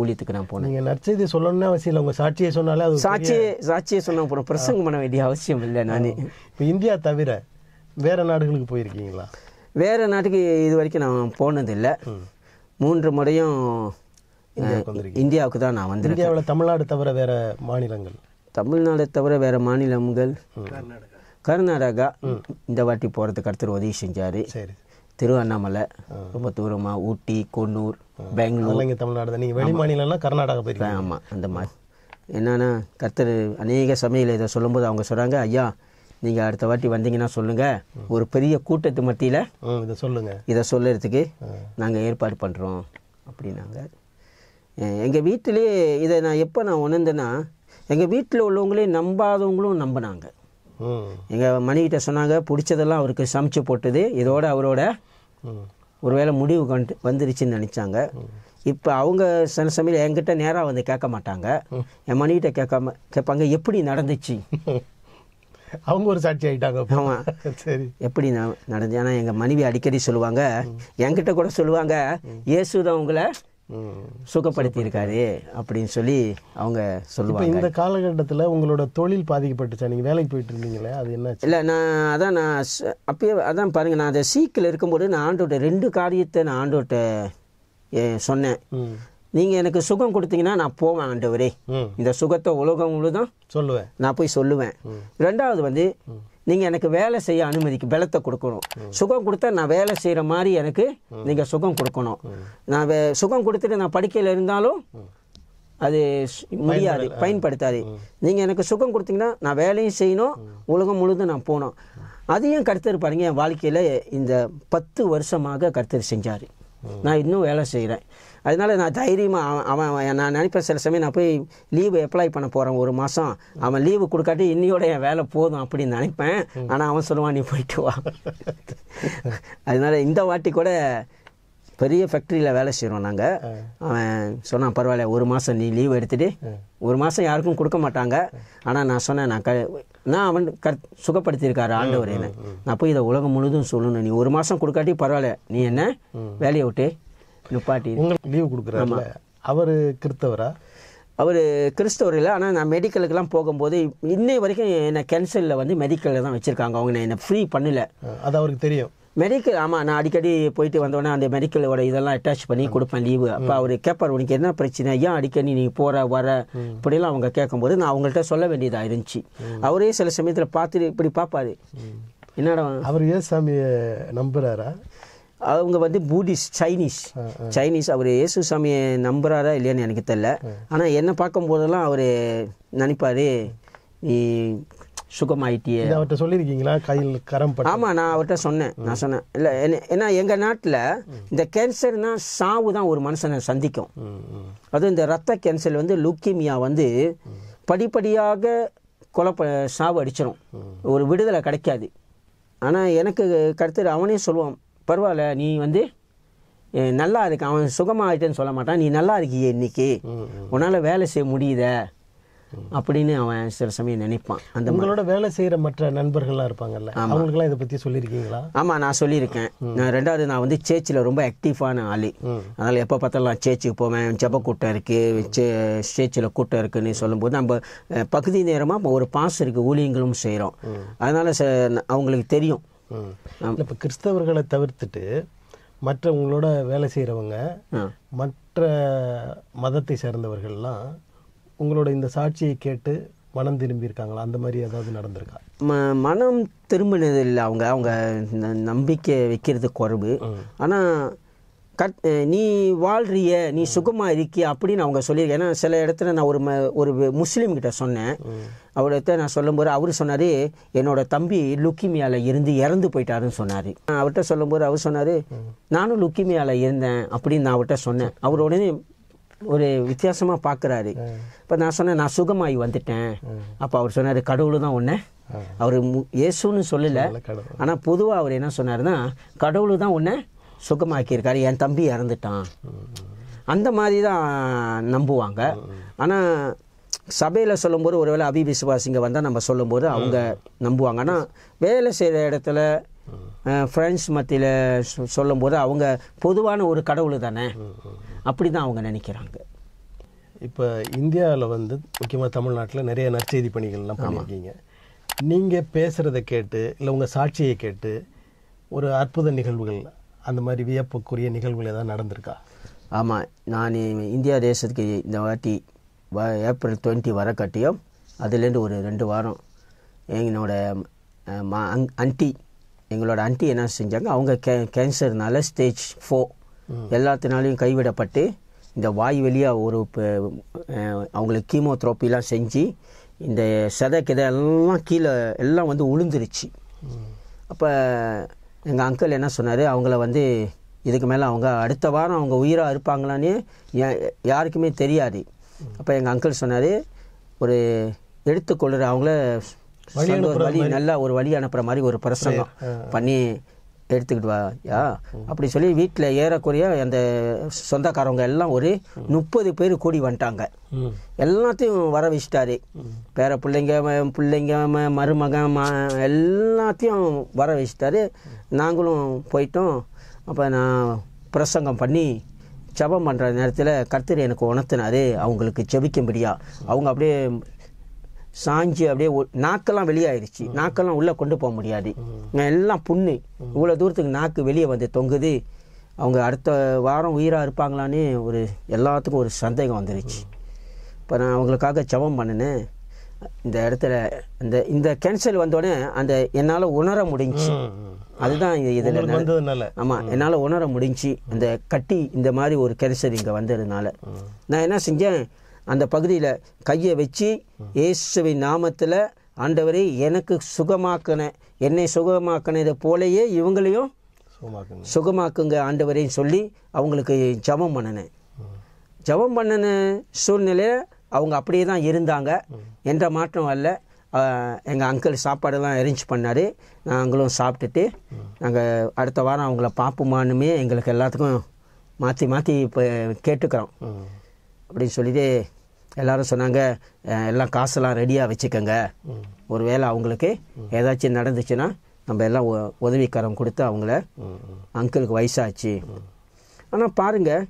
ஊழியத்துக்கு நான் போனேன் நீங்கள் நற்செய்தி சொல்லணும்னு அவசியம் இல்லை உங்கள் சாட்சியை சொன்னாலே அது சாட்சியை சாட்சியை சொன்னால் போகிறோம் பிரசங்கம் பண்ண வேண்டிய அவசியம் இல்லை நான் இப்போ இந்தியா தவிர வேறு நாடுகளுக்கு போயிருக்கீங்களா வேறு நாட்டுக்கு இது வரைக்கும் நான் போனதில்லை மூன்று முறையும் இந்தியாவுக்கு தான் நான் வந்து இந்தியாவில் தமிழ்நாடு தவிர வேறு மாநிலங்கள் தமிழ்நாடை தவிர வேறு மாநிலங்கள் கர்நாடகா இந்த வாட்டி போகிறதுக்கு அடுத்து உதவி செஞ்சார் திருவண்ணாமலை ரொம்ப தூரமாக ஊட்டி கொன்னூர் பெங்களூர் தமிழ்நாடு வெளி கர்நாடகா போயிருக்கேன் ஆமாம் அந்த மாதிரி என்னென்னா கர்த்தர் அநேக சமையல் இதை சொல்லும்போது அவங்க சொல்கிறாங்க ஐயா நீங்கள் அடுத்த வாட்டி வந்தீங்கன்னா சொல்லுங்கள் ஒரு பெரிய கூட்டத்து மத்தியில் இதை சொல்லுங்கள் இதை சொல்லுறதுக்கு நாங்கள் ஏற்பாடு பண்ணுறோம் அப்படின்னாங்க எங்கள் வீட்டிலே இதை நான் எப்போ நான் உணர்ந்தேன்னா எங்கள் வீட்டில் உள்ளவங்களே நம்பாதவங்களும் நம்பினாங்க எங்கள் மனைவிட்ட சொன்னாங்க பிடிச்சதெல்லாம் அவருக்கு சமைச்சு போட்டது இதோட அவரோட ஒருவேளை முடிவு கண்டு வந்துருச்சுன்னு நினச்சாங்க இப்போ அவங்க சில சமயம் என்கிட்ட நேராக வந்து கேட்க மாட்டாங்க என் மனைவிட்ட கேட்காம கேட்பாங்க எப்படி நடந்துச்சு அவங்க ஒரு சாட்சி ஆகிட்டாங்க ஆமாம் சரி எப்படி நான் நடந்து ஆனால் எங்கள் மனைவி அடிக்கடி சொல்லுவாங்க என்கிட்ட கூட சொல்லுவாங்க இயேசு உங்களை சுகப்படுத்தியிருக்காரு அப்படின்னு சொல்லி அவங்க சொல்லுவாங்க இந்த காலகட்டத்தில் உங்களோட தொழில் பாதிக்கப்பட்டுச்சா நீங்கள் வேலைக்கு போயிட்டு இருந்தீங்களே அது என்ன இல்லை நான் அதான் நான் அப்பயே அதான் பாருங்கள் நான் அதை சீக்கில் இருக்கும்போது நான் ஆண்டோட்ட ரெண்டு காரியத்தை நான் ஆண்டோட்ட சொன்னேன் நீங்கள் எனக்கு சுகம் கொடுத்தீங்கன்னா நான் போவேன் ஆண்டவரே இந்த சுகத்தை உலகம் முழுதும் சொல்லுவேன் நான் போய் சொல்லுவேன் ரெண்டாவது வந்து நீங்கள் எனக்கு வேலை செய்ய அனுமதிக்கு பலத்தை கொடுக்கணும் சுகம் கொடுத்தா நான் வேலை செய்கிற மாதிரி எனக்கு நீங்கள் சுகம் கொடுக்கணும் நான் வே சுகம் கொடுத்துட்டு நான் படிக்கையில் இருந்தாலும் அது முடியாது பயன்படுத்தாது நீங்கள் எனக்கு சுகம் கொடுத்தீங்கன்னா நான் வேலையும் செய்யணும் உலகம் முழுதும் நான் போகணும் அதையும் கருத்தர் பாருங்கள் என் வாழ்க்கையில் இந்த பத்து வருஷமாக கருத்தர் செஞ்சார் நான் இன்னும் வேலை செய்கிறேன் அதனால் நான் தைரியமாக அவன் அவன் நான் நினைப்பேன் சில சமயம் நான் போய் லீவு அப்ளை பண்ண போகிறேன் ஒரு மாதம் அவன் லீவு கொடுக்காட்டி இன்னையோட என் வேலை போதும் அப்படின்னு நினைப்பேன் ஆனால் அவன் சொல்லுவான் நீ போயிட்டு வா அதனால் இந்த வாட்டி கூட பெரிய ஃபேக்ட்ரியில் வேலை செய்கிறோம் நாங்கள் அவன் சொன்னான் பரவாயில்ல ஒரு மாதம் நீ லீவ் எடுத்துகிட்டு ஒரு மாதம் யாருக்கும் கொடுக்க மாட்டாங்க ஆனால் நான் சொன்னேன் நான் க நான் அவன் க சுகப்படுத்தியிருக்காரு ஆண்டவர் என்ன நான் போய் இதை உலகம் முழுதும் சொல்லணும் நீ ஒரு மாதம் கொடுக்காட்டி பரவாயில்ல நீ என்ன வேலையை விட்டு நிப்பாட்டி உங்களுக்கு லீவு கொடுக்குறாங்க அவர் கிறித்தவரா அவர் கிறிஸ்தவர் இல்லை ஆனால் நான் மெடிக்கலுக்கெல்லாம் போகும்போது இன்னை வரைக்கும் என்னை கேன்சரில் வந்து மெடிக்கலில் தான் வச்சுருக்காங்க அவங்க என்னை ஃப்ரீ பண்ணலை அது அவருக்கு தெரியும் மெடிக்கல் ஆமாம் நான் அடிக்கடி போயிட்டு வந்தோடனே அந்த மெடிக்கலோட இதெல்லாம் அட்டாச் பண்ணி கொடுப்பேன் லீவு அப்போ அவர் கேட்பார் உனக்கு என்ன பிரச்சனை ஏன் அடிக்கடி நீ போகிற வர இப்படிலாம் அவங்க கேட்கும்போது நான் அவங்கள்ட்ட சொல்ல வேண்டியதாக இருந்துச்சு அவரே சில சமயத்தில் பார்த்துட்டு இப்படி பார்ப்பாரு என்னடா அவர் ஏன் சாமியை நம்புகிறாரா அவங்க வந்து பூடிஸ் சைனீஸ் சைனீஸ் அவர் இயேசு சாமியை நம்புறாரா இல்லையான்னு எனக்கு தெரில ஆனால் என்னை பார்க்கும் போதெல்லாம் அவர் நினைப்பார் நீ சுகமாயிட்டியே அவர்கிட்ட சொல்லியிருக்கீங்களா கையில் கரம் ஆமாம் நான் அவர்கிட்ட சொன்னேன் நான் சொன்னேன் இல்லை என்ன ஏன்னா எங்கள் நாட்டில் இந்த கேன்சர்னால் சாவு தான் ஒரு மனுஷனை சந்திக்கும் அதுவும் இந்த ரத்த கேன்சர் வந்து லுக்கீமியா வந்து படிப்படியாக குழப்ப சாவு அடிச்சிடும் ஒரு விடுதலை கிடைக்காது ஆனால் எனக்கு கருத்து அவனே சொல்லுவான் பரவாயில்ல நீ வந்து நல்லா இருக்கு அவன் சுகமாகிட்டேன்னு சொல்ல மாட்டான் நீ நல்லா இருக்கியே இன்னைக்கு உன்னால் வேலை செய்ய முடியுத அப்படின்னு அவன் சில சமயம் நினைப்பான் அந்த உங்களோட வேலை செய்கிற மற்ற நண்பர்கள்லாம் இருப்பாங்கல்ல அவங்களுக்குலாம் இதை பற்றி சொல்லியிருக்கீங்களா ஆமாம் நான் சொல்லியிருக்கேன் நான் ரெண்டாவது நான் வந்து சேர்ச்சில் ரொம்ப ஆக்டிவான ஆள் அதனால் எப்போ பார்த்தாலும் நான் சேர்ச்சுக்கு போவேன் ஜப கூட்டம் இருக்குது சே சேர்ச்சில் கூட்டம் இருக்குன்னு சொல்லும்போது நம்ம பகுதி நேரமாக ஒரு பாஸ் இருக்குது ஊழியங்களும் செய்கிறோம் அதனால் அவங்களுக்கு தெரியும் இப்போ கிறிஸ்தவர்களை தவிர்த்துட்டு மற்றவங்களோட வேலை செய்கிறவங்க மற்ற மதத்தை சேர்ந்தவர்கள்லாம் உங்களோட இந்த சாட்சியை கேட்டு மனம் திரும்பியிருக்காங்களா அந்த மாதிரி ஏதாவது நடந்திருக்கா ம மனம் திரும்பினது இல்லை அவங்க அவங்க நம்பிக்கை வைக்கிறது குறைவு ஆனால் கட் நீ வாழ்றிய நீ சுகமாக இருக்கிய அப்படின்னு அவங்க சொல்லியிருக்கேன் ஏன்னா சில இடத்துல நான் ஒரு ம ஒரு முஸ்லீம்கிட்ட சொன்னேன் அவர்கிட்ட நான் சொல்லும்போது அவர் சொன்னார் என்னோட தம்பி லுக்கிமியாவில் இருந்து இறந்து போயிட்டாருன்னு சொன்னார் நான் அவர்கிட்ட சொல்லும்போது அவர் சொன்னார் நானும் லுக்கிமியாவில் இருந்தேன் அப்படின்னு நான் அவர்கிட்ட சொன்னேன் அவர் உடனே ஒரு வித்தியாசமாக பார்க்குறாரு இப்போ நான் சொன்னேன் நான் சுகமாகி வந்துட்டேன் அப்போ அவர் சொன்னார் கடவுள் தான் ஒன்று அவர் இயேசுன்னு சொல்லலை ஆனால் பொதுவாக அவர் என்ன சொன்னார்னா கடவுள் தான் ஒன்று சுகமாக்கியிருக்காரு என் தம்பி இறந்துட்டான் அந்த மாதிரி தான் நம்புவாங்க ஆனால் சபையில் சொல்லும்போது ஒருவேளை அபி விசுவாசிங்க வந்தால் நம்ம சொல்லும்போது அவங்க நம்புவாங்க ஆனால் வேலை செய்கிற இடத்துல ஃப்ரெண்ட்ஸ் மத்தியில் சொல்லும்போது அவங்க பொதுவான ஒரு கடவுள் தானே அப்படி தான் அவங்க நினைக்கிறாங்க இப்போ இந்தியாவில் வந்து முக்கியமாக தமிழ்நாட்டில் நிறைய நற்செய்தி பணிகள்லாம் பண்ணியிருக்கீங்க நீங்கள் பேசுகிறத கேட்டு இல்லை உங்கள் சாட்சியை கேட்டு ஒரு அற்புத நிகழ்வுகள் அந்த மாதிரி வியப்புக்குரிய நிகழ்வுகள் ஏதாவது நடந்திருக்கா ஆமாம் நான் இந்தியா தேசத்துக்கு இந்த வாட்டி வ ஏப்ரல் டுவெண்ட்டி வர கட்டியும் அதுலேருந்து ஒரு ரெண்டு வாரம் எங்களோட மா அங் அன்டி எங்களோட அன்டி என்ன செஞ்சாங்க அவங்க கே கேன்சர்னால ஸ்டேஜ் ஃபோர் எல்லாத்தினாலையும் கைவிடப்பட்டு இந்த வாய் வழியாக ஒரு அவங்களுக்கு கீமோதெரப்பிலாம் செஞ்சு இந்த சதை கிதையெல்லாம் எல்லாம் கீழே எல்லாம் வந்து உளுந்துருச்சு அப்போ எங்கள் அங்கிள் என்ன சொன்னார் அவங்கள வந்து இதுக்கு மேலே அவங்க அடுத்த வாரம் அவங்க உயிராக இருப்பாங்களான்னு யாருக்குமே தெரியாது அப்போ எங்கள் அங்கிள் சொன்னார் ஒரு எடுத்துக்கொள்ளுற அவங்கள வழி நல்லா ஒரு வழி அனுப்புகிற மாதிரி ஒரு பிரசங்கம் பண்ணி எடுத்துக்கிட்டு வாயா அப்படி சொல்லி வீட்டில் ஏறக்குறைய அந்த சொந்தக்காரவங்க எல்லாம் ஒரு முப்பது பேர் கூடி வந்துட்டாங்க எல்லாத்தையும் வர வச்சிட்டாரு பேர பிள்ளைங்க பிள்ளைங்க மருமகன் ம எல்லாத்தையும் வர வச்சிட்டாரு நாங்களும் போயிட்டோம் அப்போ நான் பிரசங்கம் பண்ணி ஜபம் பண்ணுற நேரத்தில் கர்த்தர் எனக்கு உணர்த்தினார் அவங்களுக்கு செபிக்கும்படியா அவங்க அப்படியே சாஞ்சி அப்படியே நாக்கெல்லாம் வெளியாயிருச்சு நாக்கெல்லாம் உள்ளே கொண்டு போக முடியாது எல்லாம் புண்ணு இவ்வளோ தூரத்துக்கு நாக்கு வெளியே வந்து தொங்குது அவங்க அடுத்த வாரம் உயிராக இருப்பாங்களான்னு ஒரு எல்லாத்துக்கும் ஒரு சந்தேகம் வந்துருச்சு இப்போ நான் அவங்களுக்காக ஜபம் பண்ணினேன் இந்த இடத்துல இந்த இந்த கேன்சர் வந்தோடனே அந்த என்னால் உணர முடிஞ்சு அதுதான் இதில் ஆமாம் என்னால் உணர முடிஞ்சு அந்த கட்டி இந்த மாதிரி ஒரு கேன்சர் இங்கே வந்ததுனால நான் என்ன செஞ்சேன் அந்த பகுதியில் கையை வச்சு இயேசுவின் நாமத்தில் ஆண்டவரை எனக்கு சுகமாக்கின என்னை சுகமாக்கினதை போலயே இவங்களையும் சுகமாக்குங்க ஆண்டவரையும் சொல்லி அவங்களுக்கு ஜபம் பண்ணினேன் ஜபம் பண்ணின சூழ்நிலையில் அவங்க அப்படியே தான் இருந்தாங்க என்ற மாற்றம் அல்ல எங்கள் அங்கிள் சாப்பாடெல்லாம் அரேஞ்ச் பண்ணார் நாங்களும் சாப்பிட்டுட்டு நாங்கள் அடுத்த வாரம் அவங்கள பார்ப்போமானுமே எங்களுக்கு எல்லாத்துக்கும் மாற்றி மாற்றி இப்போ கேட்டுக்கிறோம் அப்படின்னு சொல்லிட்டு எல்லோரும் சொன்னாங்க எல்லாம் காசெல்லாம் ரெடியாக வச்சுக்கோங்க ஒரு வேளை அவங்களுக்கு ஏதாச்சும் நடந்துச்சுன்னா நம்ம எல்லாம் உதவிக்காரம் கொடுத்து அவங்கள அங்கிளுக்கு வயசாச்சு ஆனால் பாருங்கள்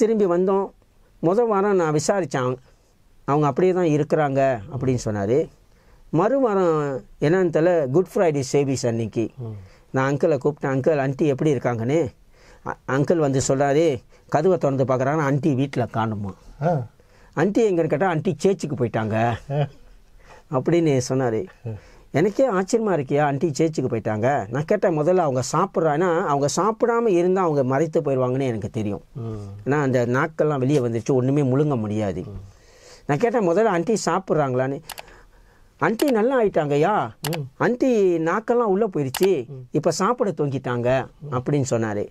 திரும்பி வந்தோம் முதல் வாரம் நான் விசாரித்தேன் அவங்க அப்படியே தான் இருக்கிறாங்க அப்படின்னு சொன்னார் மறுவாரம் என்னன்னு தெரியல குட் ஃப்ரைடே சேவிஸ் அன்னைக்கு நான் அங்கிளை கூப்பிட்டேன் அங்கிள் ஆண்டி எப்படி இருக்காங்கன்னு அங்கிள் வந்து சொல்கிறாரு கதவை திறந்து பார்க்குறாங்க ஆண்டி வீட்டில் காணுமா ஆண்டி எங்கன்னு கேட்டால் ஆண்டி சேச்சுக்கு போயிட்டாங்க அப்படின்னு சொன்னார் எனக்கே ஆச்சரியமாக இருக்கியா ஆண்டி சேச்சுக்கு போயிட்டாங்க நான் கேட்டேன் முதல்ல அவங்க சாப்பிட்றான்னா அவங்க சாப்பிடாமல் இருந்தால் அவங்க மறைத்து போயிடுவாங்கன்னு எனக்கு தெரியும் ஏன்னா அந்த நாக்கெல்லாம் வெளியே வந்துருச்சு ஒன்றுமே முழுங்க முடியாது நான் கேட்டேன் முதல்ல ஆண்டி சாப்பிட்றாங்களான்னு அன்ட்டி நல்லா ஆயிட்டாங்கய்யா அன்ட்டி நாக்கெல்லாம் உள்ளே போயிடுச்சு இப்போ சாப்பிட தூங்கிட்டாங்க அப்படின்னு சொன்னார்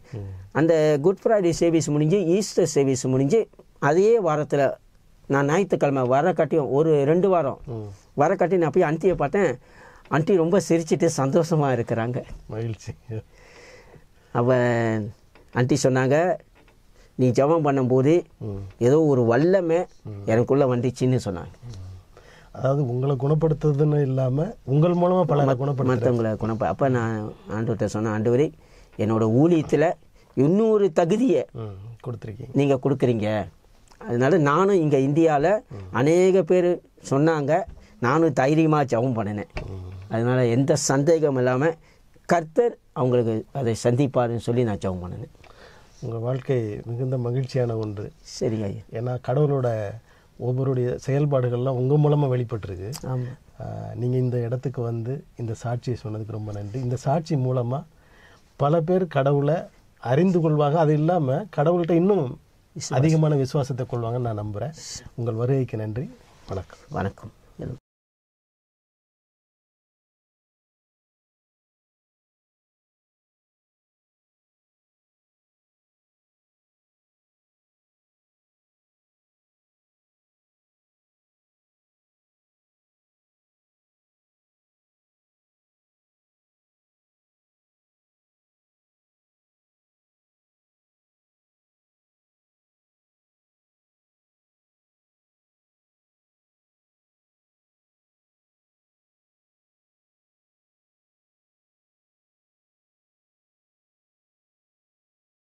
அந்த குட் ஃப்ரைடே சர்வீஸ் முடிஞ்சு ஈஸ்டர் சர்வீஸ் முடிஞ்சு அதே வாரத்தில் நான் ஞாயிற்றுக்கிழமை வர கட்டியும் ஒரு ரெண்டு வாரம் வர கட்டி நான் போய் அந்தியை பார்த்தேன் அண்டி ரொம்ப சிரிச்சிட்டு சந்தோஷமாக இருக்கிறாங்க மகிழ்ச்சி அவன் அண்டி சொன்னாங்க நீ ஜபம் பண்ணும்போது ஏதோ ஒரு வல்லமே எனக்குள்ளே வந்துச்சின்னு சொன்னாங்க அதாவது உங்களை குணப்படுத்துறதுன்னு இல்லாமல் உங்கள் மூலமாக பல குணப்படுத்த மற்றவங்களை குணப்ப அப்போ நான் ஆண்டுகிட்ட சொன்னேன் ஆண்டு என்னோடய ஊழியத்தில் இன்னொரு தகுதியை கொடுத்துருக்கீங்க நீங்கள் கொடுக்குறீங்க அதனால் நானும் இங்கே இந்தியாவில் அநேக பேர் சொன்னாங்க நானும் தைரியமாக ஜவம் பண்ணினேன் அதனால் எந்த சந்தேகம் இல்லாமல் கர்த்தர் அவங்களுக்கு அதை சந்திப்பாருன்னு சொல்லி நான் ஜவம் பண்ணினேன் உங்கள் வாழ்க்கை மிகுந்த மகிழ்ச்சியான ஒன்று சரி ஐயா ஏன்னா கடவுளோட ஒவ்வொருடைய செயல்பாடுகள்லாம் உங்கள் மூலமாக வெளிப்பட்டுருக்கு ஆமாம் நீங்கள் இந்த இடத்துக்கு வந்து இந்த சாட்சியை சொன்னதுக்கு ரொம்ப நன்றி இந்த சாட்சி மூலமாக பல பேர் கடவுளை அறிந்து கொள்வாங்க அது இல்லாமல் கடவுள்கிட்ட இன்னும் அதிகமான விசுவாசத்தை கொள்வாங்கன்னு நான் நம்புகிறேன் உங்கள் வருகைக்கு நன்றி வணக்கம் வணக்கம்